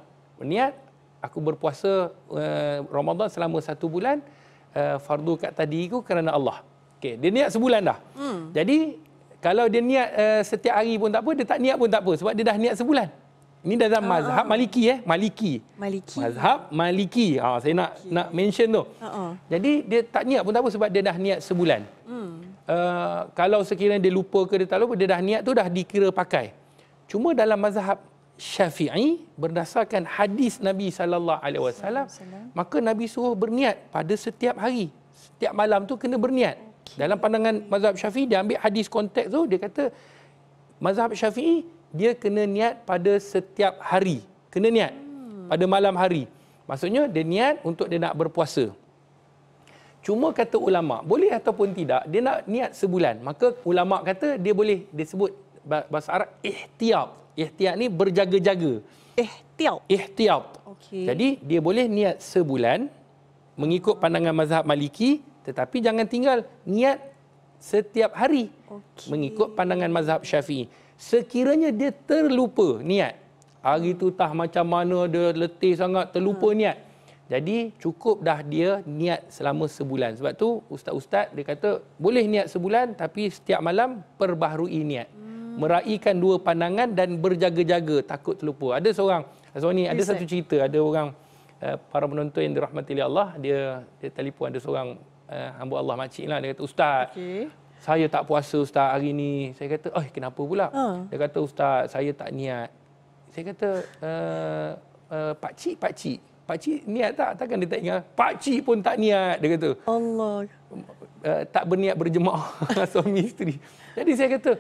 Speaker 2: berniat, aku berpuasa eh, Ramadan selama satu bulan, eh, fardu kat tadi itu kerana Allah. Okay, dia niat sebulan dah. Hmm. Jadi, kalau dia niat uh, setiap hari pun tak apa, dia tak niat pun tak apa sebab dia dah niat sebulan. Ini dalam ah, mazhab ah, ah. Maliki eh, Maliki.
Speaker 3: Maliki. Mazhab
Speaker 2: Maliki. Ha, saya Maliki. nak nak mention tu. Uh, uh. Jadi dia tak niat pun tak apa sebab dia dah niat sebulan. Hmm. Uh, kalau sekiranya dia lupa ke dia tak lupa, dia dah niat tu dah dikira pakai. Cuma dalam mazhab Syafi'i berdasarkan hadis Nabi sallallahu alaihi wasallam, maka Nabi suruh berniat pada setiap hari. Setiap malam tu kena berniat. Hmm. Okay. Dalam pandangan mazhab Syafi'i dia ambil hadis konteks tu dia kata mazhab Syafi'i dia kena niat pada setiap hari, kena niat hmm. pada malam hari. Maksudnya dia niat untuk dia nak berpuasa. Cuma kata ulama, boleh ataupun tidak dia nak niat sebulan. Maka ulama kata dia boleh disebut bahasa Arab ihtiyat. Ihtiyat ni berjaga-jaga. Ihtiyat. Ihtiyat. Okay. Jadi dia boleh niat sebulan mengikut pandangan mazhab Maliki tetapi jangan tinggal niat setiap hari okay. mengikut pandangan mazhab Syafi'i sekiranya dia terlupa niat hari tu tah macam mana dia letih sangat terlupa hmm. niat jadi cukup dah dia niat selama sebulan sebab tu ustaz-ustaz dia kata boleh niat sebulan tapi setiap malam perbaharui niat hmm. meraihkan dua pandangan dan berjaga-jaga takut terlupa ada seorang seorang ni ada satu cerita ada orang eh, para penonton yang dirahmati oleh Allah dia dia telefon ada seorang uh, hamba Allah makcik lah. Dia kata, Ustaz, okay. saya tak puasa Ustaz hari ini. Saya kata, oh kenapa pula? Uh. Dia kata, Ustaz, saya tak niat. Saya kata, uh, eh, uh, pakcik, pakcik. Pakcik niat tak? Takkan dia tak ingat? Pakcik pun tak niat, dia kata. Allah. Uh, tak berniat berjemaah suami isteri. Jadi saya kata,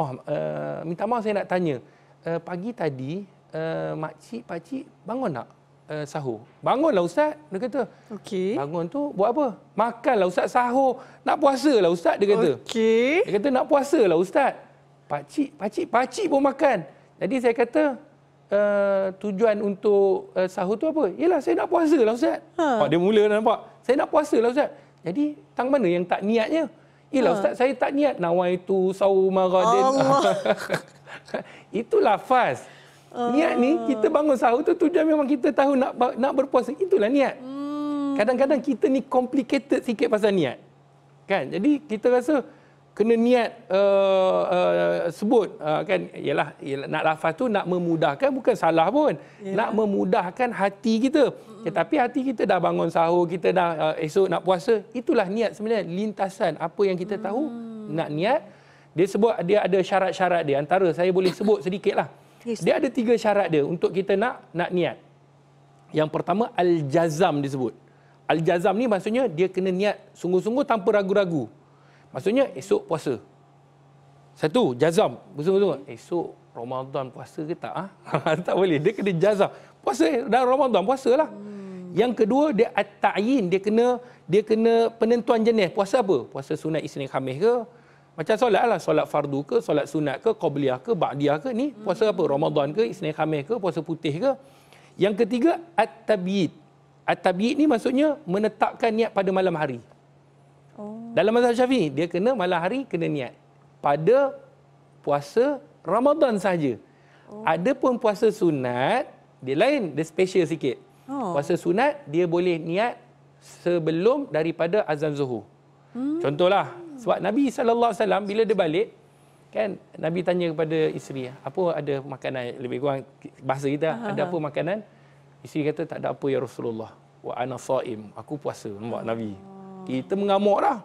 Speaker 2: oh, uh, minta maaf saya nak tanya. Uh, pagi tadi, uh, makcik, pakcik bangun tak? uh, eh, sahur. Bangunlah ustaz, dia kata. Okey. Bangun tu buat apa? Makanlah ustaz sahur. Nak puasa, lah ustaz, dia kata. Okey. Dia kata nak puasalah ustaz. Pak cik, pak cik, pak pun makan. Jadi saya kata Uh, tujuan untuk uh, eh, sahur tu apa? Yalah saya nak puasa lah Ustaz. Ha. Pak dia mula dah nampak. Saya nak puasa lah Ustaz. Jadi tang mana yang tak niatnya? Yalah ha. Ustaz saya tak niat. Nawai tu sahur maradin. Allah. Itulah lafaz. Niat ni kita oh. bangun sahur tu tujuan memang kita tahu nak nak berpuasa. Itulah niat.
Speaker 3: Hmm.
Speaker 2: Kadang-kadang hmm. kita ni complicated sikit pasal niat. Kan? Jadi kita rasa kena niat uh, uh, sebut uh, kan ialah nak lafaz tu nak memudahkan bukan salah pun yeah. nak memudahkan hati kita tetapi eh, hati kita dah bangun sahur kita dah uh, esok nak puasa itulah niat sebenarnya lintasan apa yang kita tahu hmm. nak niat dia sebut dia ada syarat-syarat dia antara saya boleh sebut sedikitlah yes. dia ada tiga syarat dia untuk kita nak nak niat yang pertama al-jazam disebut al-jazam ni maksudnya dia kena niat sungguh-sungguh tanpa ragu-ragu maksudnya esok puasa satu jazam sungguh-sungguh esok Ramadan puasa ke tak ah ha? tak boleh dia kena jazam puasa dan Ramadan puasalah hmm. Yang kedua dia at-ta'yin dia kena dia kena penentuan jenis puasa apa? Puasa sunat Isnin Khamis ke? Macam solat lah, solat fardu ke, solat sunat ke, qabliyah ke, ba'diyah ke, ni puasa apa? Ramadan ke, Isnin Khamis ke, puasa putih ke. Yang ketiga, at-tabiyyid. At-tabiyyid ni maksudnya menetapkan niat pada malam hari. Oh. Dalam mazhab ni dia kena malam hari kena niat. Pada puasa Ramadan saja. Oh. Ada pun puasa sunat, dia lain, dia special sikit. Oh. Puasa sunat, dia boleh niat sebelum daripada azan zuhur. Hmm. Contohlah, sebab Nabi SAW bila dia balik, kan Nabi tanya kepada isteri, apa ada makanan lebih kurang bahasa kita, Aha. ada apa makanan? Isteri kata, tak ada apa ya Rasulullah. Wa ana sa'im. Aku puasa, nampak oh. Nabi. Kita mengamuk dah.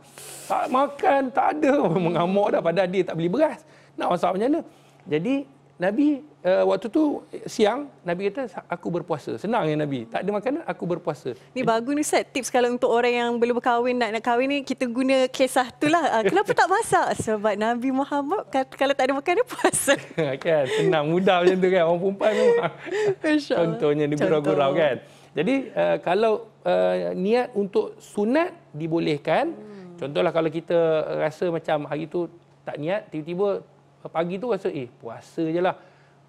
Speaker 2: Tak makan, tak ada. Mengamuk dah padahal dia tak beli beras. Nak masak macam mana? Jadi Nabi uh, waktu tu siang Nabi kata aku berpuasa. Senang ya Nabi. Tak ada makanan aku berpuasa.
Speaker 1: Ni bagus ni set tips kalau untuk orang yang belum berkahwin nak nak kahwin ni kita guna kisah itulah. Uh, ah, kenapa tak masak? Sebab Nabi Muhammad kata, kalau tak ada makanan puasa.
Speaker 2: kan, senang mudah macam tu kan. Orang perempuan memang. Contohnya di gurau-gurau kan. Jadi uh, kalau uh, niat untuk sunat dibolehkan. Hmm. Contohlah kalau kita rasa macam hari tu tak niat tiba-tiba pagi tu rasa eh puasa je lah.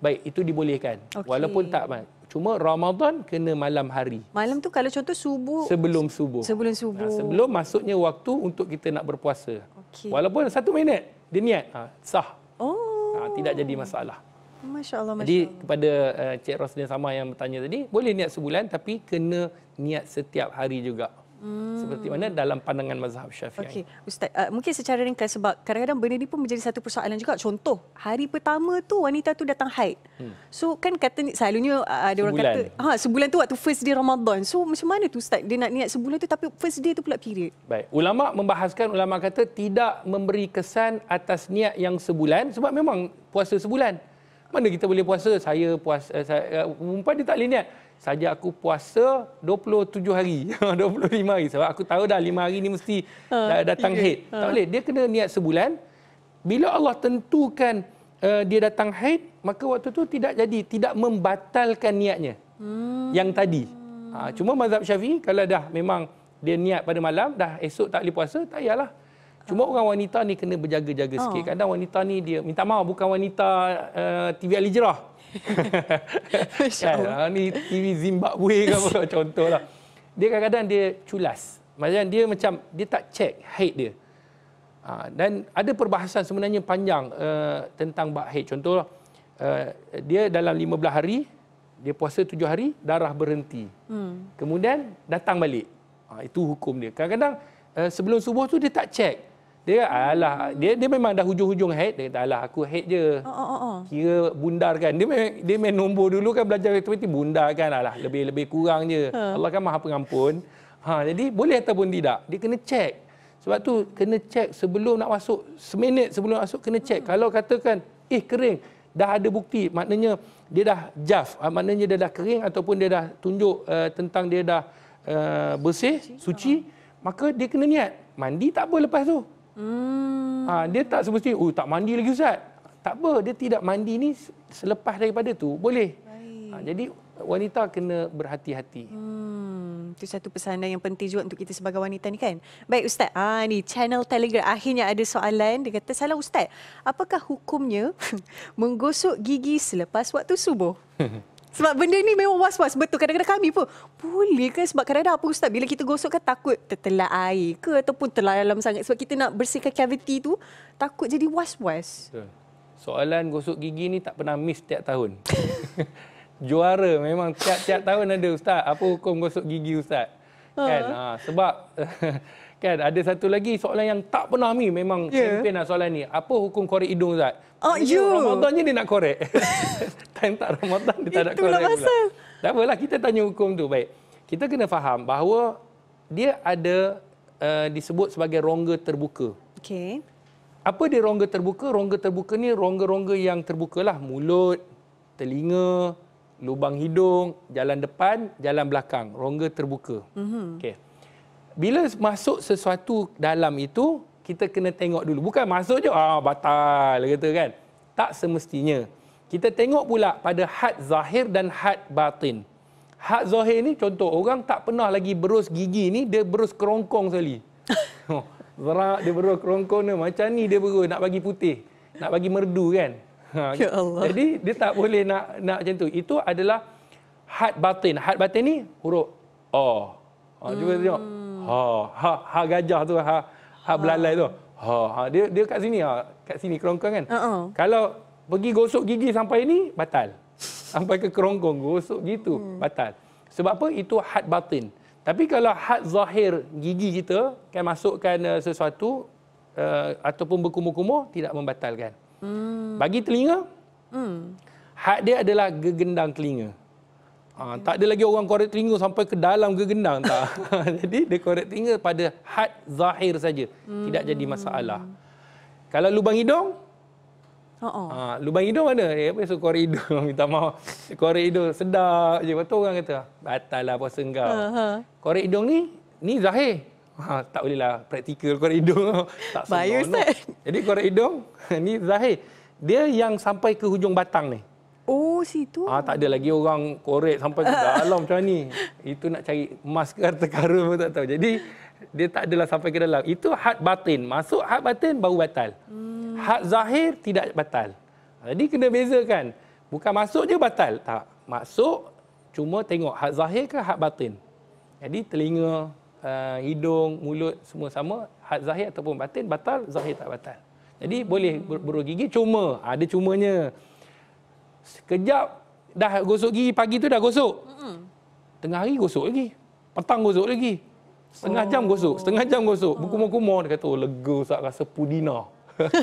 Speaker 2: Baik, itu dibolehkan. Okay. Walaupun tak Cuma Ramadan kena malam hari.
Speaker 1: Malam tu kalau contoh subuh. Sebelum
Speaker 2: subuh. Sebelum ha, subuh. Ha, sebelum masuknya waktu untuk kita nak berpuasa. Okay. Walaupun satu minit dia niat. Ha, sah. Oh. Ha, tidak jadi masalah.
Speaker 1: Masya Allah. Masya jadi
Speaker 2: kepada uh, Cik Rosnya sama yang bertanya tadi. Boleh niat sebulan tapi kena niat setiap hari juga.
Speaker 1: Hmm. Seperti mana
Speaker 2: dalam pandangan mazhab Syafi'i. Okey,
Speaker 1: ustaz, uh, mungkin secara ringkas sebab kadang-kadang benda ini pun menjadi satu persoalan juga. Contoh, hari pertama tu wanita tu datang haid. Hmm. So kan kata ni selalunya uh, ada sebulan. orang kata, ha sebulan tu waktu first day Ramadan. So macam mana tu ustaz dia nak niat sebulan tu tapi first
Speaker 2: day tu pula kiri. Baik, ulama membahaskan ulama kata tidak memberi kesan atas niat yang sebulan sebab memang puasa sebulan. Mana kita boleh puasa? Saya puasa uh, saya dia tak boleh niat saja aku puasa 27 hari 25 hari sebab aku tahu dah 5 hari ni mesti uh, datang haid uh. tak boleh dia kena niat sebulan bila Allah tentukan uh, dia datang haid maka waktu tu tidak jadi tidak membatalkan niatnya
Speaker 3: hmm. yang
Speaker 2: tadi ha, cuma mazhab syafi'i kalau dah memang dia niat pada malam dah esok tak boleh puasa tak payahlah Cuma orang wanita ni kena berjaga-jaga ha. sikit. Kadang wanita ni dia minta maaf bukan wanita uh, eh, TV Alijrah. kan, ha, ni TV Zimbabwe ke apa contohlah. Dia kadang-kadang dia culas. Macam dia macam dia tak check height dia. Ha, dan ada perbahasan sebenarnya panjang uh, tentang bab haid. Contohlah uh, dia dalam 15 hari dia puasa tujuh hari, darah berhenti. Hmm. Kemudian datang balik. Ha, itu hukum dia. Kadang-kadang uh, sebelum subuh tu dia tak check dia alah dia dia memang dah hujung-hujung head dia kata alah aku head je. Oh, oh, oh. oh. Kira bundar kan. Dia main, dia main nombor dulu kan belajar matematik bundar kan alah lebih lebih kurang je. Huh. Ha. Allah kan Maha Pengampun. Ha jadi boleh ataupun tidak. Dia kena cek. Sebab tu kena cek sebelum nak masuk seminit sebelum nak masuk kena cek. Hmm. Kalau katakan eh kering dah ada bukti maknanya dia dah jaf ah, maknanya dia dah kering ataupun dia dah tunjuk uh, tentang dia dah uh, bersih suci, suci. suci maka dia kena niat mandi tak apa lepas tu
Speaker 3: Hmm. Ha,
Speaker 2: dia tak semestinya, oh tak mandi lagi Ustaz. Tak apa, dia tidak mandi ni selepas daripada tu boleh. Ha, jadi wanita kena berhati-hati. Hmm, itu satu pesanan yang penting juga untuk kita sebagai
Speaker 1: wanita ni kan. Baik Ustaz, ah ha, ni channel Telegram akhirnya ada soalan. Dia kata, salam Ustaz, apakah hukumnya menggosok gigi selepas waktu subuh? Sebab benda ni memang was-was betul. Kadang-kadang kami pun boleh ke sebab kadang-kadang apa ustaz bila kita gosok kan takut tertelan air ke ataupun terlalu dalam sangat sebab kita nak bersihkan cavity tu takut jadi was-was.
Speaker 2: Soalan gosok gigi ni tak pernah miss tiap tahun. Juara memang tiap-tiap tahun ada ustaz. Apa hukum gosok gigi ustaz? Ha. Kan? Ha, sebab Kan ada satu lagi soalan yang tak pernah mi memang kempen ya. yeah. soalan ni. Apa hukum korek hidung Zat? Oh, you. Ramadan ni dia nak korek. Time tak Ramadan dia tak nak korek. Itulah pasal. Tak apalah kita tanya hukum tu. Baik. Kita kena faham bahawa dia ada uh, disebut sebagai rongga terbuka. Okay. Apa dia rongga terbuka? Rongga terbuka ni rongga-rongga yang terbukalah mulut, telinga, lubang hidung, jalan depan, jalan belakang. Rongga terbuka. Mm -hmm. Okey bila masuk sesuatu dalam itu kita kena tengok dulu bukan masuk je ah batal kata kan tak semestinya kita tengok pula pada had zahir dan had batin had zahir ni contoh orang tak pernah lagi berus gigi ni dia berus kerongkong sekali Zerak oh, dia berus kerongkong ni macam ni dia berus nak bagi putih nak bagi merdu kan ha, ya jadi dia tak boleh nak nak macam tu itu adalah had batin had batin ni huruf oh ha, cuba hmm. tengok Ha, ha, ha gajah tu, ha, ha belalai tu. Ha, ha, dia dia kat sini, ha, kat sini kerongkong kan. Uh-uh. Kalau pergi gosok gigi sampai ni, batal. Sampai ke kerongkong, gosok gitu, hmm. batal. Sebab apa? Itu had batin. Tapi kalau had zahir gigi kita, kan masukkan uh, sesuatu, uh, ataupun berkumuh-kumuh, tidak membatalkan. Hmm. Bagi telinga, hmm. had dia adalah gegendang telinga. Ha, tak ada lagi orang korek telinga sampai ke dalam ke gendang tak. jadi dia korek telinga pada had zahir saja. Hmm. Tidak jadi masalah. Kalau lubang hidung? Oh, oh. Ha, lubang hidung mana? Ya, biasa korek hidung. kita maaf. Korek hidung sedap je. Lepas orang kata, batal lah puasa engkau. Uh -huh. Korek hidung ni, ni zahir. Ha, tak bolehlah praktikal korek hidung. tak sedap. Jadi korek hidung, ni zahir. Dia yang sampai ke hujung batang ni. Oh, situ. Ah, tak ada lagi orang korek sampai ke dalam macam ni. Itu nak cari emas ke harta karun pun tak tahu. Jadi, dia tak adalah sampai ke dalam. Itu had batin. Masuk had batin, baru batal. Hmm. Had zahir, tidak batal. Jadi, kena bezakan. Bukan masuk je batal. Tak. Masuk, cuma tengok had zahir ke had batin. Jadi, telinga, uh, hidung, mulut, semua sama. Had zahir ataupun batin, batal. Zahir tak batal. Jadi, boleh berurut gigi. Cuma, ada ah, cumanya. Sekejap dah gosok gigi pagi tu dah gosok. Mm-hmm. Tengah hari gosok lagi. Petang gosok lagi. Setengah oh. jam gosok, setengah jam gosok. Oh. Berkumur-kumur dia kata oh, lega sangat rasa pudina.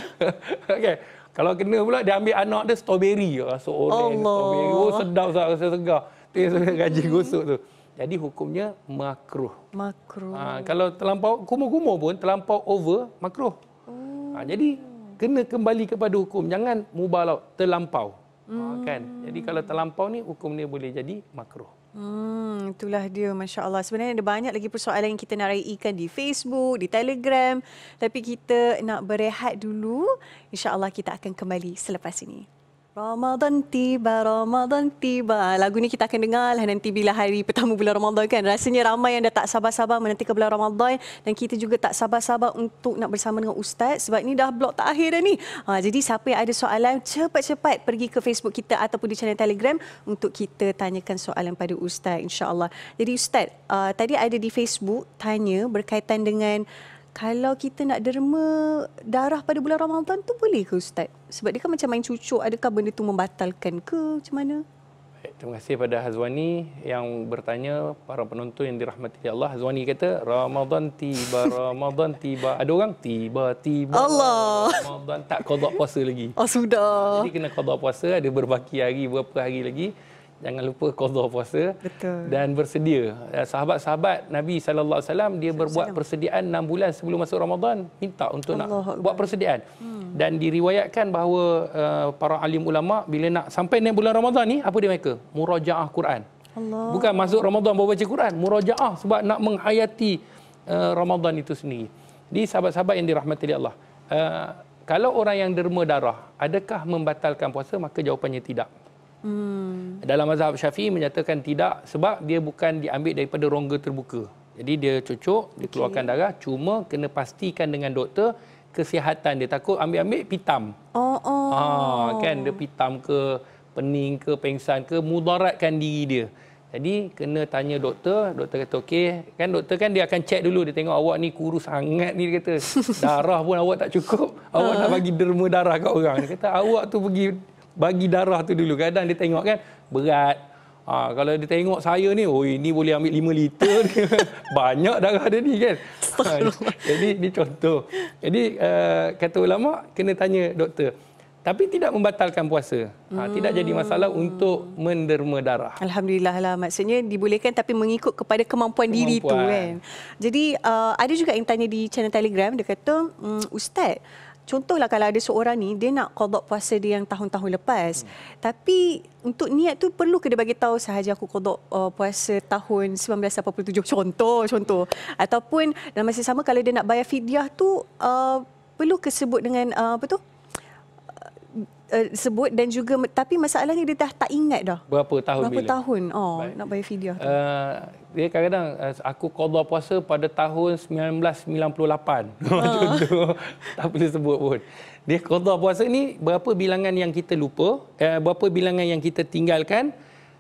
Speaker 2: Okey. Kalau kena pula dia ambil anak dia strawberry rasa orange Allah. strawberry. Oh sedap sangat rasa segar. Tu yang gaji gosok tu. Jadi hukumnya makruh. Makruh. Ha, kalau terlampau kumur-kumur pun terlampau over makruh. Ha, oh. Ha, jadi kena kembali kepada hukum. Jangan mubalau terlampau. Ha, hmm. ha, kan jadi kalau terlampau ni hukum ni boleh jadi makruh
Speaker 1: Hmm, itulah dia Masya Allah Sebenarnya ada banyak lagi persoalan yang kita nak raikan di Facebook, di Telegram Tapi kita nak berehat dulu insya Allah kita akan kembali selepas ini Ramadan tiba, Ramadan tiba. Lagu ni kita akan dengar lah nanti bila hari pertama bulan Ramadan kan. Rasanya ramai yang dah tak sabar-sabar menanti ke bulan Ramadan dan kita juga tak sabar-sabar untuk nak bersama dengan Ustaz sebab ni dah blok terakhir dah ni. Ha, jadi siapa yang ada soalan cepat-cepat pergi ke Facebook kita ataupun di channel Telegram untuk kita tanyakan soalan pada Ustaz insyaAllah. Jadi Ustaz, uh, tadi ada di Facebook tanya berkaitan dengan kalau kita nak derma darah pada bulan Ramadan tu boleh ke Ustaz? Sebab dia kan macam main cucuk, adakah benda tu membatalkan ke macam mana?
Speaker 2: Baik, terima kasih kepada Hazwani yang bertanya para penonton yang dirahmati Allah. Hazwani kata, Ramadan tiba, Ramadan tiba. Ada orang tiba, tiba. Allah. Ramadan tak kodok puasa lagi. Oh, sudah. Jadi kena kodok puasa, ada berbaki hari, berapa hari lagi jangan lupa qada puasa Betul. dan bersedia. Eh, sahabat-sahabat Nabi saw dia Salam. berbuat persediaan 6 bulan sebelum masuk Ramadan minta untuk Allah nak Allah. buat persediaan. Hmm. Dan diriwayatkan bahawa uh, para alim ulama bila nak sampai 6 bulan Ramadan ni apa dia mereka? Murajaah Quran.
Speaker 3: Allah. Bukan masuk
Speaker 2: Ramadan bawa baca Quran, murajaah sebab nak menghayati uh, Ramadan itu sendiri. Di sahabat-sahabat yang dirahmati oleh Allah. Uh, kalau orang yang derma darah, adakah membatalkan puasa? Maka jawapannya tidak.
Speaker 3: Hmm.
Speaker 2: Dalam mazhab Syafi'i menyatakan tidak sebab dia bukan diambil daripada rongga terbuka. Jadi dia cucuk, dia keluarkan darah cuma kena pastikan dengan doktor kesihatan dia takut ambil-ambil pitam. Oh oh. Ha kan dia pitam ke pening ke pengsan ke mudaratkan diri dia. Jadi kena tanya doktor, doktor kata okey, kan doktor kan dia akan cek dulu dia tengok awak ni kurus sangat ni dia kata. Darah pun awak tak cukup. Awak uh. nak bagi derma darah kat orang. Dia kata awak tu pergi bagi darah tu dulu. Kadang dia tengok kan, berat. Ha, kalau dia tengok saya ni, oh ini boleh ambil 5 liter. Banyak darah dia ni kan. Ha, jadi, ini contoh. Jadi, uh, kata ulama, kena tanya doktor. Tapi tidak membatalkan puasa. Ha, hmm. Tidak jadi masalah untuk menderma darah.
Speaker 1: Alhamdulillah lah. Maksudnya dibolehkan tapi mengikut kepada kemampuan, kemampuan. diri tu kan. Jadi uh, ada juga yang tanya di channel Telegram. Dia kata, hmm, Ustaz, contohlah kalau ada seorang ni dia nak qada puasa dia yang tahun-tahun lepas hmm. tapi untuk niat tu perlu ke dia bagi tahu sahaja aku qada uh, puasa tahun 1987 contoh contoh ataupun dalam masa sama kalau dia nak bayar fidyah tu uh, perlu ke sebut dengan uh, apa tu uh, sebut dan juga tapi masalahnya dia dah tak ingat dah.
Speaker 2: Berapa tahun Berapa bila?
Speaker 1: tahun? Oh, Baik. nak bayar video. Uh,
Speaker 2: eh, dia kadang-kadang uh, aku qada puasa pada tahun 1998. Contoh. Uh. tak boleh sebut pun. Dia qada puasa ni berapa bilangan yang kita lupa, uh, berapa bilangan yang kita tinggalkan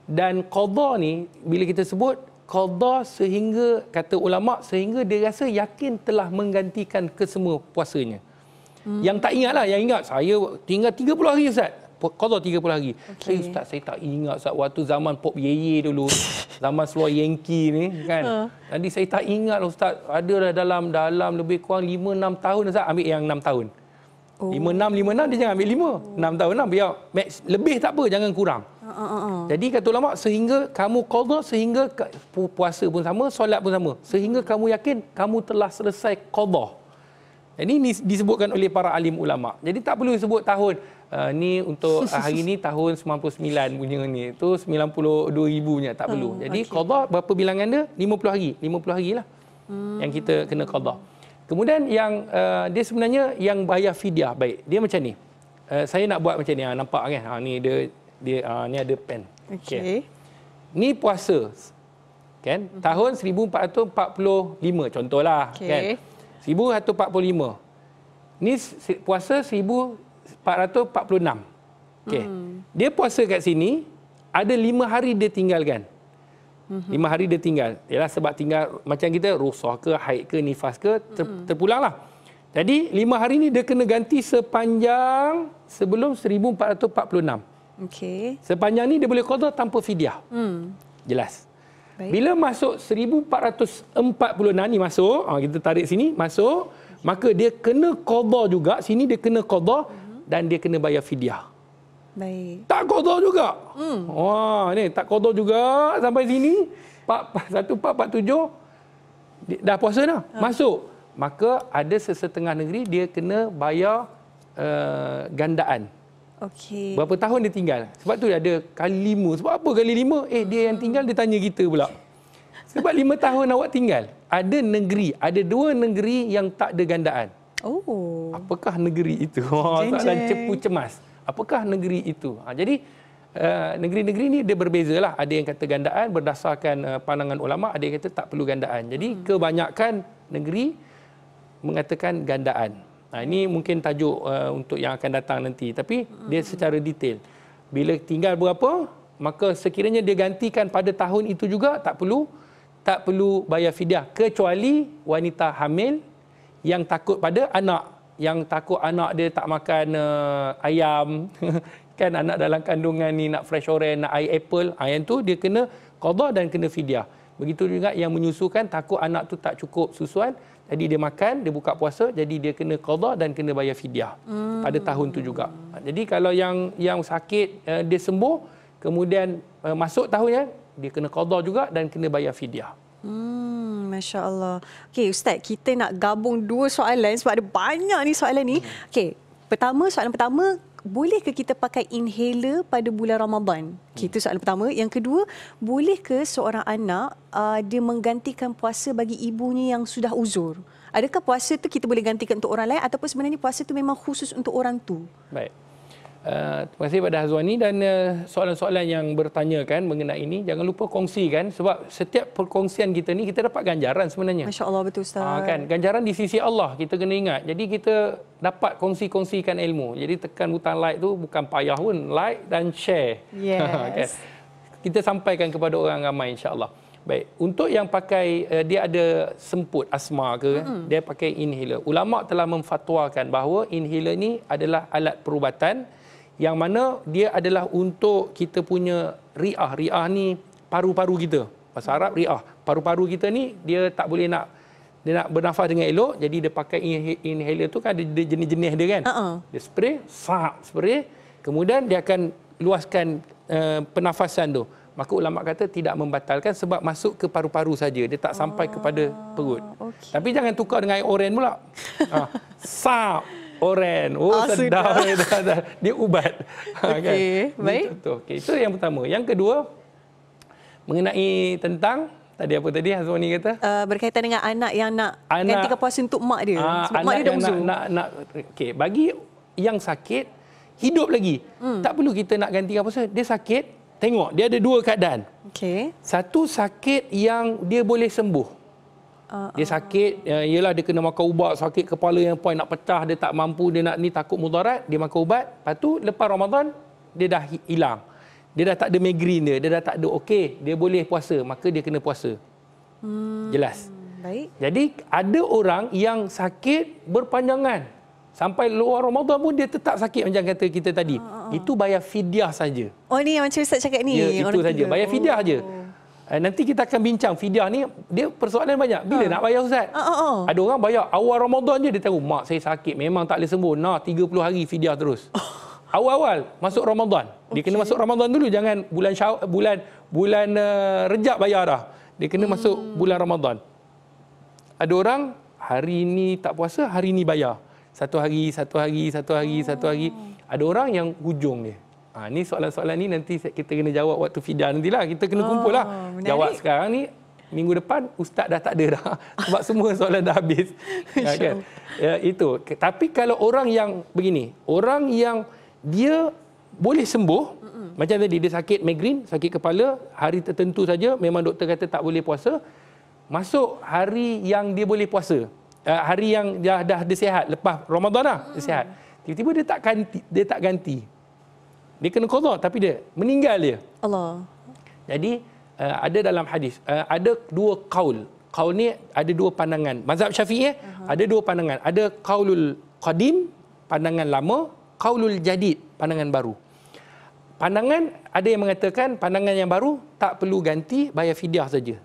Speaker 2: dan qada ni bila kita sebut qada sehingga kata ulama sehingga dia rasa yakin telah menggantikan kesemua puasanya. Hmm. Yang tak ingat lah, yang ingat saya tinggal 30 hari Ustaz. Kodoh 30 hari. Okay. Saya, eh, Ustaz, saya tak ingat Ustaz, waktu zaman Pop Yeye dulu. zaman seluar Yankee ni kan. Ha. Nanti saya tak ingat lah, Ustaz. Ada lah dalam dalam lebih kurang 5-6 tahun Ustaz. Ambil yang 6 tahun. Oh. 5-6, 5-6 dia jangan ambil 5. Oh. 6 tahun 6 biar. Max, lebih tak apa, jangan kurang. Uh, uh, uh. Jadi kata ulama sehingga kamu qada sehingga puasa pun sama solat pun sama sehingga kamu yakin kamu telah selesai qada. Hmm. Ini disebutkan oleh para alim ulama. Jadi tak perlu sebut tahun. Uh, ni untuk uh, hari ini tahun 99 punya ni. Itu 92,000 punya. Tak perlu. Hmm, Jadi okay. qadar berapa bilangan dia? 50 hari. 50 hari lah hmm. yang kita kena qadar. Kemudian yang uh, dia sebenarnya yang bayar fidyah baik. Dia macam ni. Uh, saya nak buat macam ni. Ha, nampak kan? Ha, ni dia, dia ha, ni ada pen. Okay. okay. Ni puasa. Kan? Hmm. Tahun 1445 contohlah. Okay. Kan? 1145. Ni puasa 1446. Okey. Hmm. Dia puasa kat sini ada 5 hari dia tinggalkan. 5 hmm. hari dia tinggal. Ialah sebab tinggal macam kita rusuh ke haid ke nifas ke ter, hmm. terpulanglah. Jadi 5 hari ni dia kena ganti sepanjang sebelum 1446. Okay. Sepanjang ni dia boleh qada tanpa fidyah. Hmm. Jelas. Baik. Bila masuk 1440 nani masuk, ha, kita tarik sini, masuk, maka dia kena qadha juga, sini dia kena qadha uh -huh. dan dia kena bayar fidyah. Baik. Tak qadha juga. Hmm. Wah, ni tak qadha juga sampai sini 1447 dah puasa dah. Ha. Masuk. Maka ada sesetengah negeri dia kena bayar uh, gandaan. Okey. Berapa tahun dia tinggal? Sebab tu dia ada kali lima. Sebab apa kali lima? Eh, dia yang tinggal dia tanya kita pula. Sebab lima tahun awak tinggal. Ada negeri, ada dua negeri yang tak ada gandaan. Oh. Apakah negeri itu? Soalan cepu cemas. Apakah negeri itu? Ha, jadi eh, negeri-negeri uh, ni dia berbezalah. Ada yang kata gandaan berdasarkan uh, pandangan ulama, ada yang kata tak perlu gandaan. Jadi hmm. kebanyakan negeri mengatakan gandaan. Ha, ini mungkin tajuk uh, untuk yang akan datang nanti. Tapi hmm. dia secara detail. Bila tinggal berapa, maka sekiranya dia gantikan pada tahun itu juga, tak perlu tak perlu bayar fidyah. Kecuali wanita hamil yang takut pada anak. Yang takut anak dia tak makan uh, ayam. kan anak dalam kandungan ni nak fresh orange, nak air apple. Ha, yang tu dia kena qadar dan kena fidyah. Begitu juga yang menyusukan takut anak tu tak cukup susuan, jadi dia makan, dia buka puasa, jadi dia kena qadha dan kena bayar fidyah. Hmm. Pada tahun itu juga. Jadi kalau yang yang sakit eh, dia sembuh, kemudian eh, masuk tahunnya dia kena qadha juga dan kena bayar fidyah.
Speaker 1: Hmm, masya-Allah. Okey, ustaz, kita nak gabung dua soalan sebab ada banyak ni soalan ni. Okey, pertama soalan pertama boleh ke kita pakai inhaler pada bulan Ramadan? Okay, itu soalan pertama. Yang kedua, boleh ke seorang anak uh, dia menggantikan puasa bagi ibunya yang sudah uzur? Adakah puasa itu kita boleh gantikan untuk orang lain ataupun sebenarnya puasa itu memang khusus untuk orang tu?
Speaker 2: Baik. Eh, terima kasih kepada Hazwani dan uh, soalan-soalan yang bertanyakan mengenai ini jangan lupa kongsikan sebab setiap perkongsian kita ni kita dapat ganjaran sebenarnya. Masya-Allah
Speaker 1: betul ustaz. Uh, kan
Speaker 2: ganjaran di sisi Allah kita kena ingat. Jadi kita dapat kongsi-kongsikan ilmu. Jadi tekan butang like tu bukan payah pun like dan share. Yes. Ah, kan? Kita sampaikan kepada orang ramai insya-Allah. Baik, untuk yang pakai uh, dia ada semput asma ke, mm-hmm. dia pakai inhaler. Ulama telah memfatwakan bahawa inhaler ni adalah alat perubatan yang mana dia adalah untuk kita punya riah. Riah ni paru-paru kita. Bahasa Arab riah. Paru-paru kita ni dia tak boleh nak dia nak bernafas dengan elok jadi dia pakai inhaler tu kan ada jenis-jenis dia kan. Uh-uh. Dia spray, sap spray, kemudian dia akan luaskan uh, pernafasan tu. Maka ulama kata tidak membatalkan sebab masuk ke paru-paru saja. Dia tak sampai uh, kepada perut. Ah, okay. Tapi jangan tukar dengan air oren pula. Ha, sap Oren. Oh, oh ah, sedap. Dia ubat. Okey, kan? baik. Itu Okay. Itu yang pertama. Yang kedua, mengenai tentang... Tadi apa tadi Azwani kata?
Speaker 1: Uh, berkaitan dengan anak yang nak anak, ganti
Speaker 2: kepuasan untuk mak dia. Uh, sebab mak dia dah musuh. Nak, nak, okay. Bagi yang sakit, hidup lagi. Hmm. Tak perlu kita nak ganti kepuasan. Dia sakit, tengok. Dia ada dua keadaan. Okay. Satu sakit yang dia boleh sembuh. Ah, dia ah. sakit, ya, ialah uh, dia kena makan ubat, sakit kepala yang poin nak pecah, dia tak mampu, dia nak ni takut mudarat, dia makan ubat. Lepas tu lepas Ramadan dia dah hilang. Dia dah tak ada migrain dia, dia dah tak ada okey, dia boleh puasa, maka dia kena puasa.
Speaker 3: Hmm. Jelas. Baik.
Speaker 2: Jadi ada orang yang sakit berpanjangan sampai luar Ramadan pun dia tetap sakit macam kata kita tadi. Uh, uh, Itu bayar fidyah saja.
Speaker 1: Oh ni yang macam Ustaz cakap ni. Ya, itu saja. Bayar fidyah oh. aja.
Speaker 3: Oh.
Speaker 2: Uh, nanti kita akan bincang fidyah ni dia persoalan banyak bila uh. nak bayar ustaz uh, uh, uh. ada orang bayar awal Ramadan je dia tahu mak saya sakit memang tak boleh sembuh nah 30 hari fidyah terus uh. awal-awal masuk Ramadan okay. dia kena masuk Ramadan dulu jangan bulan syaw- bulan bulan uh, rejab bayar dah dia kena hmm. masuk bulan Ramadan ada orang hari ni tak puasa hari ni bayar satu hari satu hari satu hari oh. satu hari oh. ada orang yang hujung dia Ha, ni soalan-soalan ni nanti kita kena jawab waktu fidah lah Kita kena oh, kumpul lah. Menarik. Jawab sekarang ni, minggu depan ustaz dah tak ada dah. Sebab semua soalan dah habis. ya, kan? ya, itu. Tapi kalau orang yang begini, orang yang dia boleh sembuh, Mm-mm. macam tadi dia sakit migrain, sakit kepala, hari tertentu saja memang doktor kata tak boleh puasa, masuk hari yang dia boleh puasa. Uh, hari yang dah dah dia sihat lepas Ramadan lah, dia sihat. Tiba-tiba dia tak ganti, dia tak ganti dia kena qadha tapi dia meninggal dia Allah jadi uh, ada dalam hadis uh, ada dua kaul kaul ni ada dua pandangan mazhab syafi'i uh-huh. ada dua pandangan ada kaulul qadim pandangan lama kaulul jadid pandangan baru pandangan ada yang mengatakan pandangan yang baru tak perlu ganti bayar fidyah saja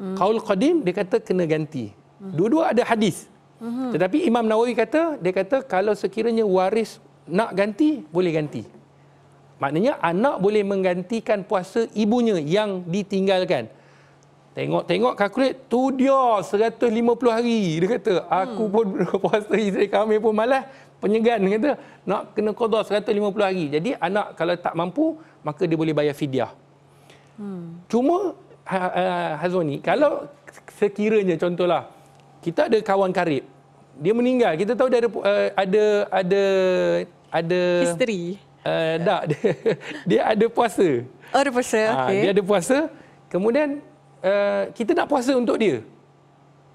Speaker 2: hmm. kaul qadim dia kata kena ganti hmm. dua-dua ada hadis
Speaker 3: hmm. tetapi
Speaker 2: Imam Nawawi kata dia kata kalau sekiranya waris nak ganti boleh ganti. Maknanya anak boleh menggantikan puasa ibunya yang ditinggalkan. Tengok-tengok kalkulat tu dia 150 hari dia kata aku hmm. pun berpuasa. isteri kami pun malas penyegan dia kata nak kena qada 150 hari. Jadi anak kalau tak mampu maka dia boleh bayar fidyah. Hmm. Cuma ha, ha, Hazoni kalau sekiranya contohlah kita ada kawan karib dia meninggal kita tahu dia ada eh, ada ada ada history Uh, eh, Tak, dia, dia ada puasa.
Speaker 1: Oh, ada puasa. Uh, ah, okay. Dia ada
Speaker 2: puasa. Kemudian, uh, kita nak puasa untuk dia.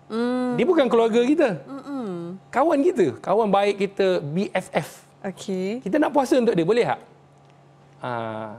Speaker 3: Mm. Dia bukan keluarga kita. Mm-mm.
Speaker 2: Kawan kita. Kawan baik kita, BFF. Okay. Kita nak puasa untuk dia, boleh tak? Uh,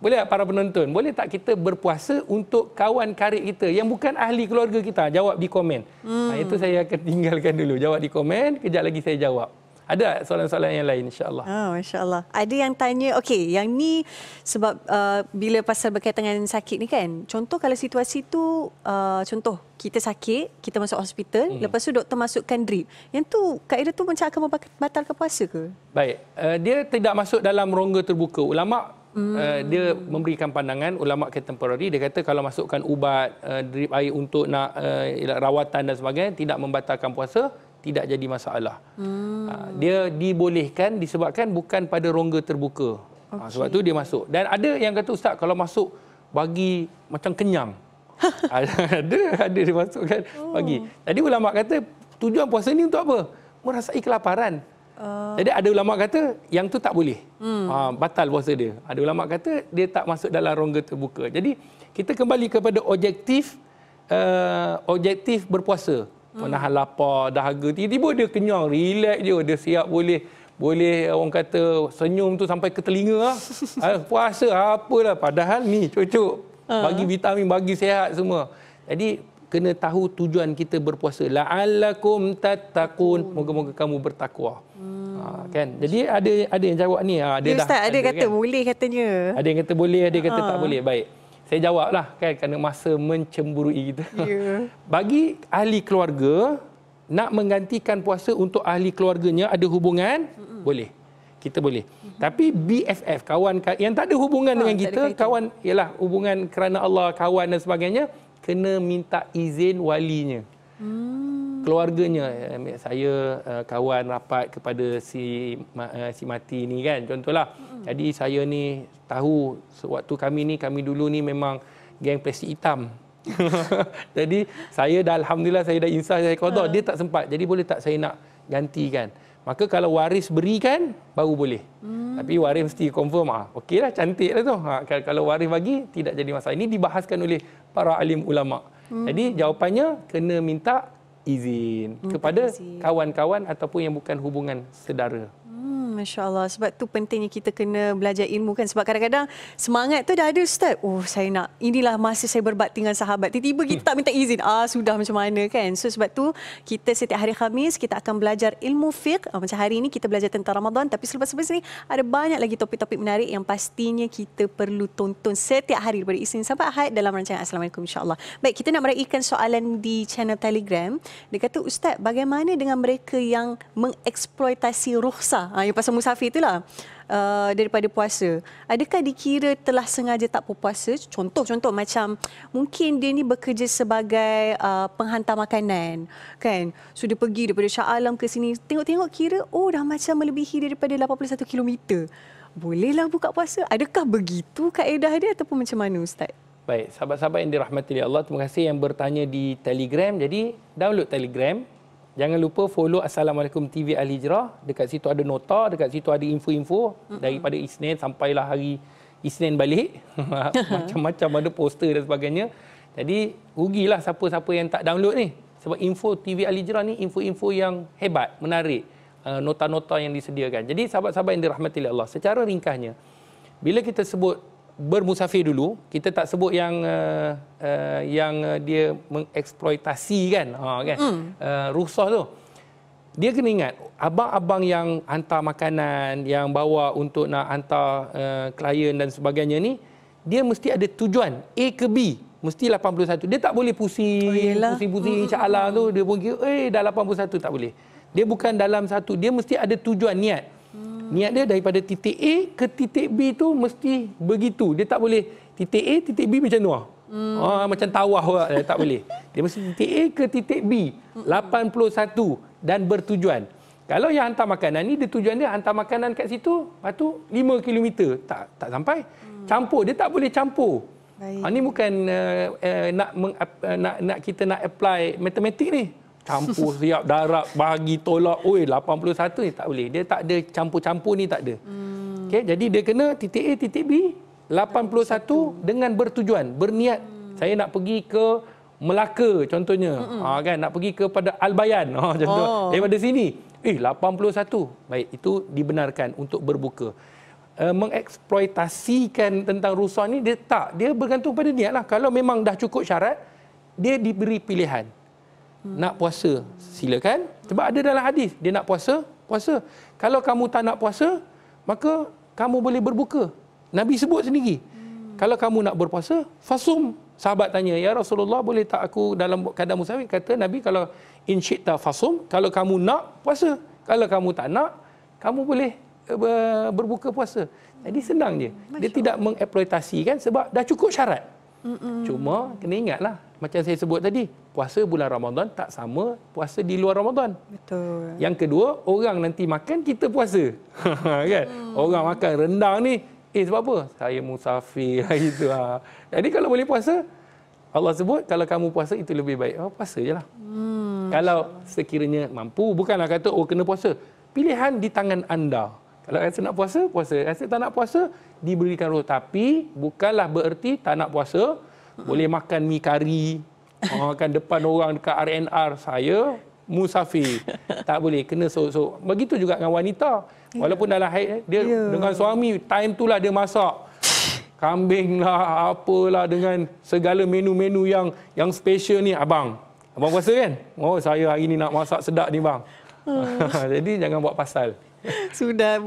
Speaker 2: boleh tak para penonton? Boleh tak kita berpuasa untuk kawan karib kita yang bukan ahli keluarga kita? Jawab di komen. Mm. Uh, itu saya akan tinggalkan dulu. Jawab di komen, kejap lagi saya jawab ada soalan-soalan yang lain insyaallah.
Speaker 1: Oh masyaallah. Ada yang tanya okay, yang ni sebab uh, bila pasal berkaitan dengan sakit ni kan. Contoh kalau situasi tu uh, contoh kita sakit, kita masuk hospital, hmm. lepas tu doktor masukkan drip. Yang tu kaedah tu macam akan membatalkan puasa ke?
Speaker 2: Baik. Uh, dia tidak masuk dalam rongga terbuka. Ulama uh, Hmm. dia memberikan pandangan ulama kontemporari dia kata kalau masukkan ubat uh, drip air untuk nak uh, rawatan dan sebagainya tidak membatalkan puasa tidak jadi masalah.
Speaker 3: Hmm. Ah,
Speaker 2: dia dibolehkan disebabkan bukan pada rongga terbuka. Ah, okay. Sebab tu dia masuk. Dan ada yang kata ustaz kalau masuk bagi macam kenyang. ada ada dia masuk kan oh. bagi. Tadi ulama kata tujuan puasa ni untuk apa? Merasai kelaparan. Uh. Jadi ada ulama kata yang tu tak boleh. Hmm. Uh, batal puasa dia. Ada ulama kata dia tak masuk dalam rongga terbuka. Jadi kita kembali kepada objektif uh, objektif berpuasa menahan lapar, dahaga. Tiba-tiba dia kenyang, relax je. Dia siap boleh boleh eh, orang kata senyum tu sampai ke telinga lah. Ah, puasa apalah padahal ni cocok. Ah. Bagi vitamin, bagi sehat semua. Jadi kena tahu tujuan kita berpuasa. La'allakum tattaqun. Hmm. Moga-moga kamu bertakwa. Ha, kan jadi ada ada yang jawab ni ha, ada ya, ustaz dah, ada, ada kata kan?
Speaker 1: boleh katanya ada
Speaker 2: yang kata boleh ada yang kata ha. tak boleh baik saya jawablah kan kerana masa mencemburui kita. Ya. Yeah. Bagi ahli keluarga nak menggantikan puasa untuk ahli keluarganya ada hubungan? Mm-mm. Boleh. Kita boleh. Mm-hmm. Tapi BFF kawan yang tak ada hubungan ha, dengan kita, kawan ialah hubungan kerana Allah, kawan dan sebagainya, kena minta izin walinya. Mm. Keluarganya eh, saya eh, kawan rapat kepada si eh, si mati ni kan contohlah. mm Jadi saya ni tahu sewaktu kami ni kami dulu ni memang geng plastik hitam. Jadi saya dah alhamdulillah saya dah insaf saya qada ha. dia tak sempat. Jadi boleh tak saya nak gantikan? Maka kalau waris berikan baru boleh. Hmm. Tapi waris mesti confirm ah. Okeylah cantiklah tu. Ha, kalau waris bagi tidak jadi masalah. Ini dibahaskan oleh para alim ulama. Hmm. Jadi jawapannya kena minta izin hmm, kepada kawan-kawan ataupun yang bukan hubungan sedara.
Speaker 1: Masya Allah. Sebab tu pentingnya kita kena belajar ilmu kan. Sebab kadang-kadang semangat tu dah ada Ustaz. Oh saya nak. Inilah masa saya berbakti dengan sahabat. Tiba-tiba kita tak minta izin. Ah sudah macam mana kan. So sebab tu kita setiap hari Khamis kita akan belajar ilmu fiqh. Ah, macam hari ini kita belajar tentang Ramadan. Tapi selepas-selepas ni ada banyak lagi topik-topik menarik yang pastinya kita perlu tonton setiap hari daripada Isnin sampai Ahad dalam rancangan Assalamualaikum insyaAllah. Baik kita nak meraihkan soalan di channel Telegram. Dia kata Ustaz bagaimana dengan mereka yang mengeksploitasi ruhsa? Ah, puasa musafir itulah uh, daripada puasa. Adakah dikira telah sengaja tak berpuasa? Contoh-contoh macam mungkin dia ni bekerja sebagai uh, penghantar makanan. kan? Sudah pergi daripada Shah Alam ke sini, tengok-tengok kira, oh dah macam melebihi daripada 81 kilometer. Bolehlah buka puasa. Adakah begitu kaedah dia ataupun macam mana Ustaz?
Speaker 2: Baik, sahabat-sahabat yang dirahmati oleh Allah, terima kasih yang bertanya di Telegram. Jadi, download Telegram, Jangan lupa follow Assalamualaikum TV Al Hijrah. Dekat situ ada nota, dekat situ ada info-info mm-hmm. daripada Isnin lah hari Isnin balik. Macam-macam ada poster dan sebagainya. Jadi rugilah siapa-siapa yang tak download ni. Sebab info TV Al Hijrah ni info-info yang hebat, menarik. Eh, nota-nota yang disediakan. Jadi sahabat-sahabat yang dirahmati Allah, secara ringkasnya bila kita sebut bermusafir dulu kita tak sebut yang uh, uh, yang uh, dia mengeksploitasi kan ha uh, kan mm. uh, rusuh tu dia kena ingat abang-abang yang hantar makanan yang bawa untuk nak hantar uh, klien dan sebagainya ni dia mesti ada tujuan A ke B mesti 81 dia tak boleh pusing oh, pusing-pusing mm. insya-Allah tu dia pun kira eh dah 81 tak boleh dia bukan dalam satu dia mesti ada tujuan niat Niat dia daripada titik A ke titik B tu mesti begitu. Dia tak boleh titik A, titik B macam tu lah. Hmm. Ah, macam tawah eh, lah, tak boleh. Dia mesti titik A ke titik B. 81 hmm. dan bertujuan. Kalau yang hantar makanan ni, dia tujuan dia hantar makanan kat situ, lepas tu 5 km. Tak tak sampai. Hmm. Campur, dia tak boleh campur. Ini ah, ha, bukan uh, uh, nak, uh, nak, nak kita nak apply matematik ni campur siap darab bagi tolak oi 81 ni tak boleh dia tak ada campur-campur ni tak ada hmm. okey jadi dia kena titik A titik B 81, 81. dengan bertujuan berniat hmm. saya nak pergi ke Melaka contohnya ha, kan nak pergi kepada Albayan ha contoh oh. daripada sini eh 81 baik itu dibenarkan untuk berbuka eh, mengeksploitasikan tentang rusuh ni dia tak dia bergantung pada niat lah kalau memang dah cukup syarat dia diberi pilihan Hmm. nak puasa silakan sebab ada dalam hadis dia nak puasa puasa kalau kamu tak nak puasa maka kamu boleh berbuka nabi sebut sendiri hmm. kalau kamu nak berpuasa fasum sahabat tanya ya Rasulullah boleh tak aku dalam keadaan musafir kata nabi kalau in syi'ta fasum kalau kamu nak puasa kalau kamu tak nak kamu boleh eh, berbuka puasa jadi senang je dia tidak mengeksploitasi kan sebab dah cukup syarat
Speaker 3: Mm-mm. cuma
Speaker 2: kena ingatlah macam saya sebut tadi, puasa bulan Ramadan tak sama puasa di luar Ramadan.
Speaker 3: Betul.
Speaker 2: Yang kedua, orang nanti makan kita puasa. kan? Hmm. Orang makan rendang ni, eh sebab apa? Saya musafir itu ha. Ah. Jadi kalau boleh puasa, Allah sebut kalau kamu puasa itu lebih baik. Oh, puasa jelah.
Speaker 3: Hmm.
Speaker 2: Kalau sekiranya mampu, bukanlah kata oh kena puasa. Pilihan di tangan anda. Kalau rasa nak puasa, puasa. Rasa tak nak puasa, diberikan roh. Tapi bukanlah bererti tak nak puasa, boleh makan mi kari makan depan orang dekat RNR saya musafir tak boleh kena sok-sok begitu juga dengan wanita walaupun yeah. dalam haid eh, dia yeah. dengan suami time tu lah dia masak kambing lah apalah dengan segala menu-menu yang yang special ni abang abang puasa kan oh saya hari ni nak masak sedap ni bang oh. jadi jangan buat pasal Sudah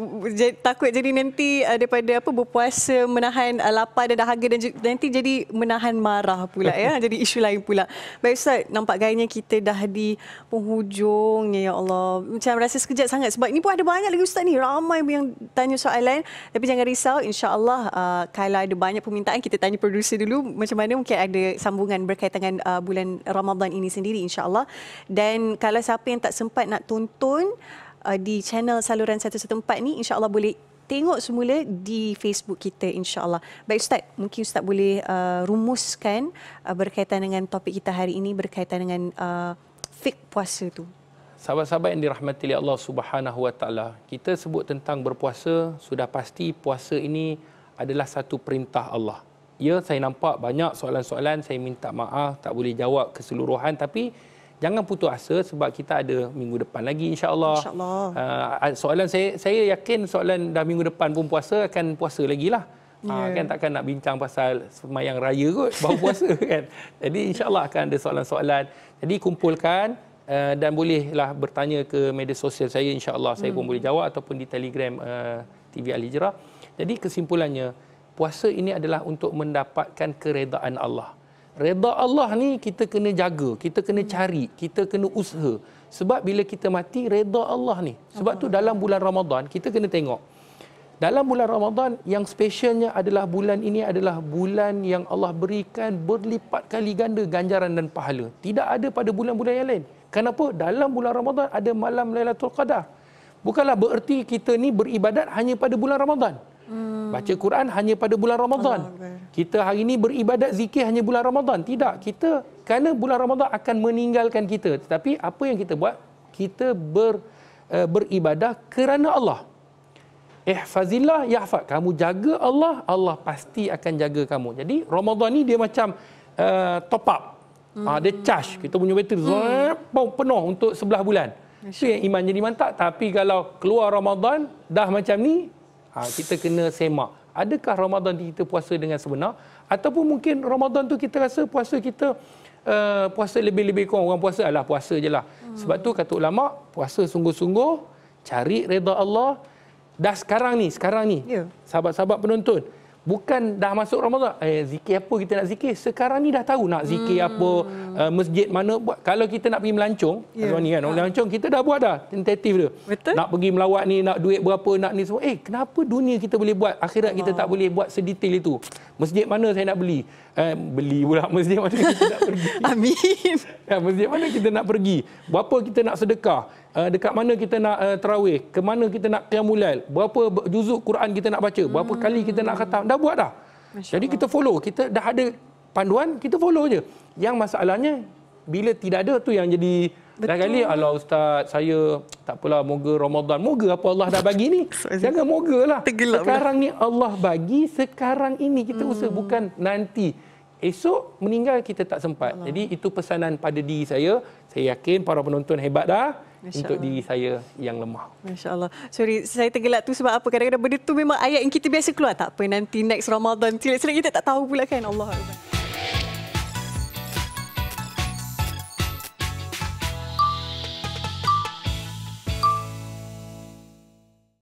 Speaker 1: takut jadi nanti uh, daripada apa berpuasa menahan eh, lapar dan dahaga dan nanti jadi menahan marah pula ya jadi isu lain pula. Baik Ustaz, nampak gayanya kita dah di penghujung ya Allah. Macam rasa sekejap sangat sebab ini pun ada banyak lagi Ustaz ni ramai yang tanya soalan tapi jangan risau insya Allah eh, kalau ada banyak permintaan kita tanya producer dulu macam mana mungkin ada sambungan berkaitan dengan bulan Ramadan ini sendiri insya Allah Dan kalau siapa yang tak sempat nak tonton uh, di channel saluran 114 ni insyaallah boleh tengok semula di Facebook kita insyaallah. Baik ustaz, mungkin ustaz boleh uh, rumuskan uh, berkaitan dengan topik kita hari ini berkaitan dengan uh, fik puasa
Speaker 2: tu. Sahabat-sahabat yang dirahmati oleh Allah Subhanahu Wa Taala, kita sebut tentang berpuasa, sudah pasti puasa ini adalah satu perintah Allah. Ya, saya nampak banyak soalan-soalan, saya minta maaf tak boleh jawab keseluruhan tapi jangan putus asa sebab kita ada minggu depan lagi insyaallah insyaallah uh, soalan saya saya yakin soalan dah minggu depan pun puasa akan puasa lagi lah
Speaker 3: yeah. Ya. kan takkan
Speaker 2: nak bincang pasal semayang raya kot baru puasa kan jadi insyaallah akan ada soalan-soalan jadi kumpulkan uh, dan bolehlah bertanya ke media sosial saya insyaallah saya hmm. pun boleh jawab ataupun di telegram uh, TV Al Hijrah jadi kesimpulannya puasa ini adalah untuk mendapatkan keredaan Allah Reda Allah ni kita kena jaga, kita kena cari, kita kena usaha. Sebab bila kita mati, reda Allah ni. Sebab tu dalam bulan Ramadan, kita kena tengok. Dalam bulan Ramadan, yang spesialnya adalah bulan ini adalah bulan yang Allah berikan berlipat kali ganda ganjaran dan pahala. Tidak ada pada bulan-bulan yang lain. Kenapa? Dalam bulan Ramadan ada malam Lailatul Qadar. Bukanlah bererti kita ni beribadat hanya pada bulan Ramadan. Hmm. Baca Quran hanya pada bulan Ramadan. Allah kita hari ini beribadat zikir hanya bulan Ramadan. Tidak, kita kerana bulan Ramadan akan meninggalkan kita. Tetapi apa yang kita buat? Kita ber, uh, beribadah kerana Allah. Eh, Ihfazillah yahfaz. Kamu jaga Allah, Allah pasti akan jaga kamu. Jadi Ramadan ni dia macam uh, top up. Ah, hmm. Uh, dia charge. Kita punya bateri hmm. penuh untuk sebelah bulan. Itu yang iman jadi mantap. Tapi kalau keluar Ramadan, dah macam ni, uh, kita kena semak adakah Ramadan kita puasa dengan sebenar ataupun mungkin Ramadan tu kita rasa puasa kita uh, puasa lebih-lebih kurang orang puasa adalah puasa je lah. Hmm. Sebab tu kata ulama puasa sungguh-sungguh cari reda Allah dah sekarang ni sekarang ni yeah. sahabat-sahabat penonton Bukan dah masuk Ramadan, eh zikir apa kita nak zikir? Sekarang ni dah tahu nak zikir hmm. apa, uh, masjid mana buat. Kalau kita nak pergi melancong, yeah. ni kan, ha. melancong kita dah buat dah, tentatif dia. Betul? Nak pergi melawat ni, nak duit berapa, nak ni semua. Eh, kenapa dunia kita boleh buat, akhirat wow. kita tak ah. boleh buat sedetail itu? Masjid mana saya nak beli? Eh, beli pula masjid mana kita nak pergi. Amin. Ya, masjid mana kita nak pergi? Berapa kita nak sedekah? uh, dekat mana kita nak uh, terawih, ke mana kita nak qiyamulail, berapa juzuk Quran kita nak baca, berapa hmm. kali kita nak kata, dah buat dah. Jadi kita follow, kita dah ada panduan, kita follow je. Yang masalahnya bila tidak ada tu yang jadi Betul. kali Allah ustaz saya tak apalah moga Ramadan moga apa Allah dah bagi ni jangan moga lah sekarang ni Allah bagi sekarang ini kita hmm. usaha bukan nanti esok meninggal kita tak sempat Allah. jadi itu pesanan pada diri saya saya yakin para penonton hebat dah Masya untuk Allah. diri saya yang lemah.
Speaker 1: Masya Allah. Sorry, saya tergelak tu sebab apa? Kadang-kadang benda tu memang ayat yang kita biasa keluar. Tak apa, nanti next Ramadan. Silik-silik kita tak tahu pula kan. Allah.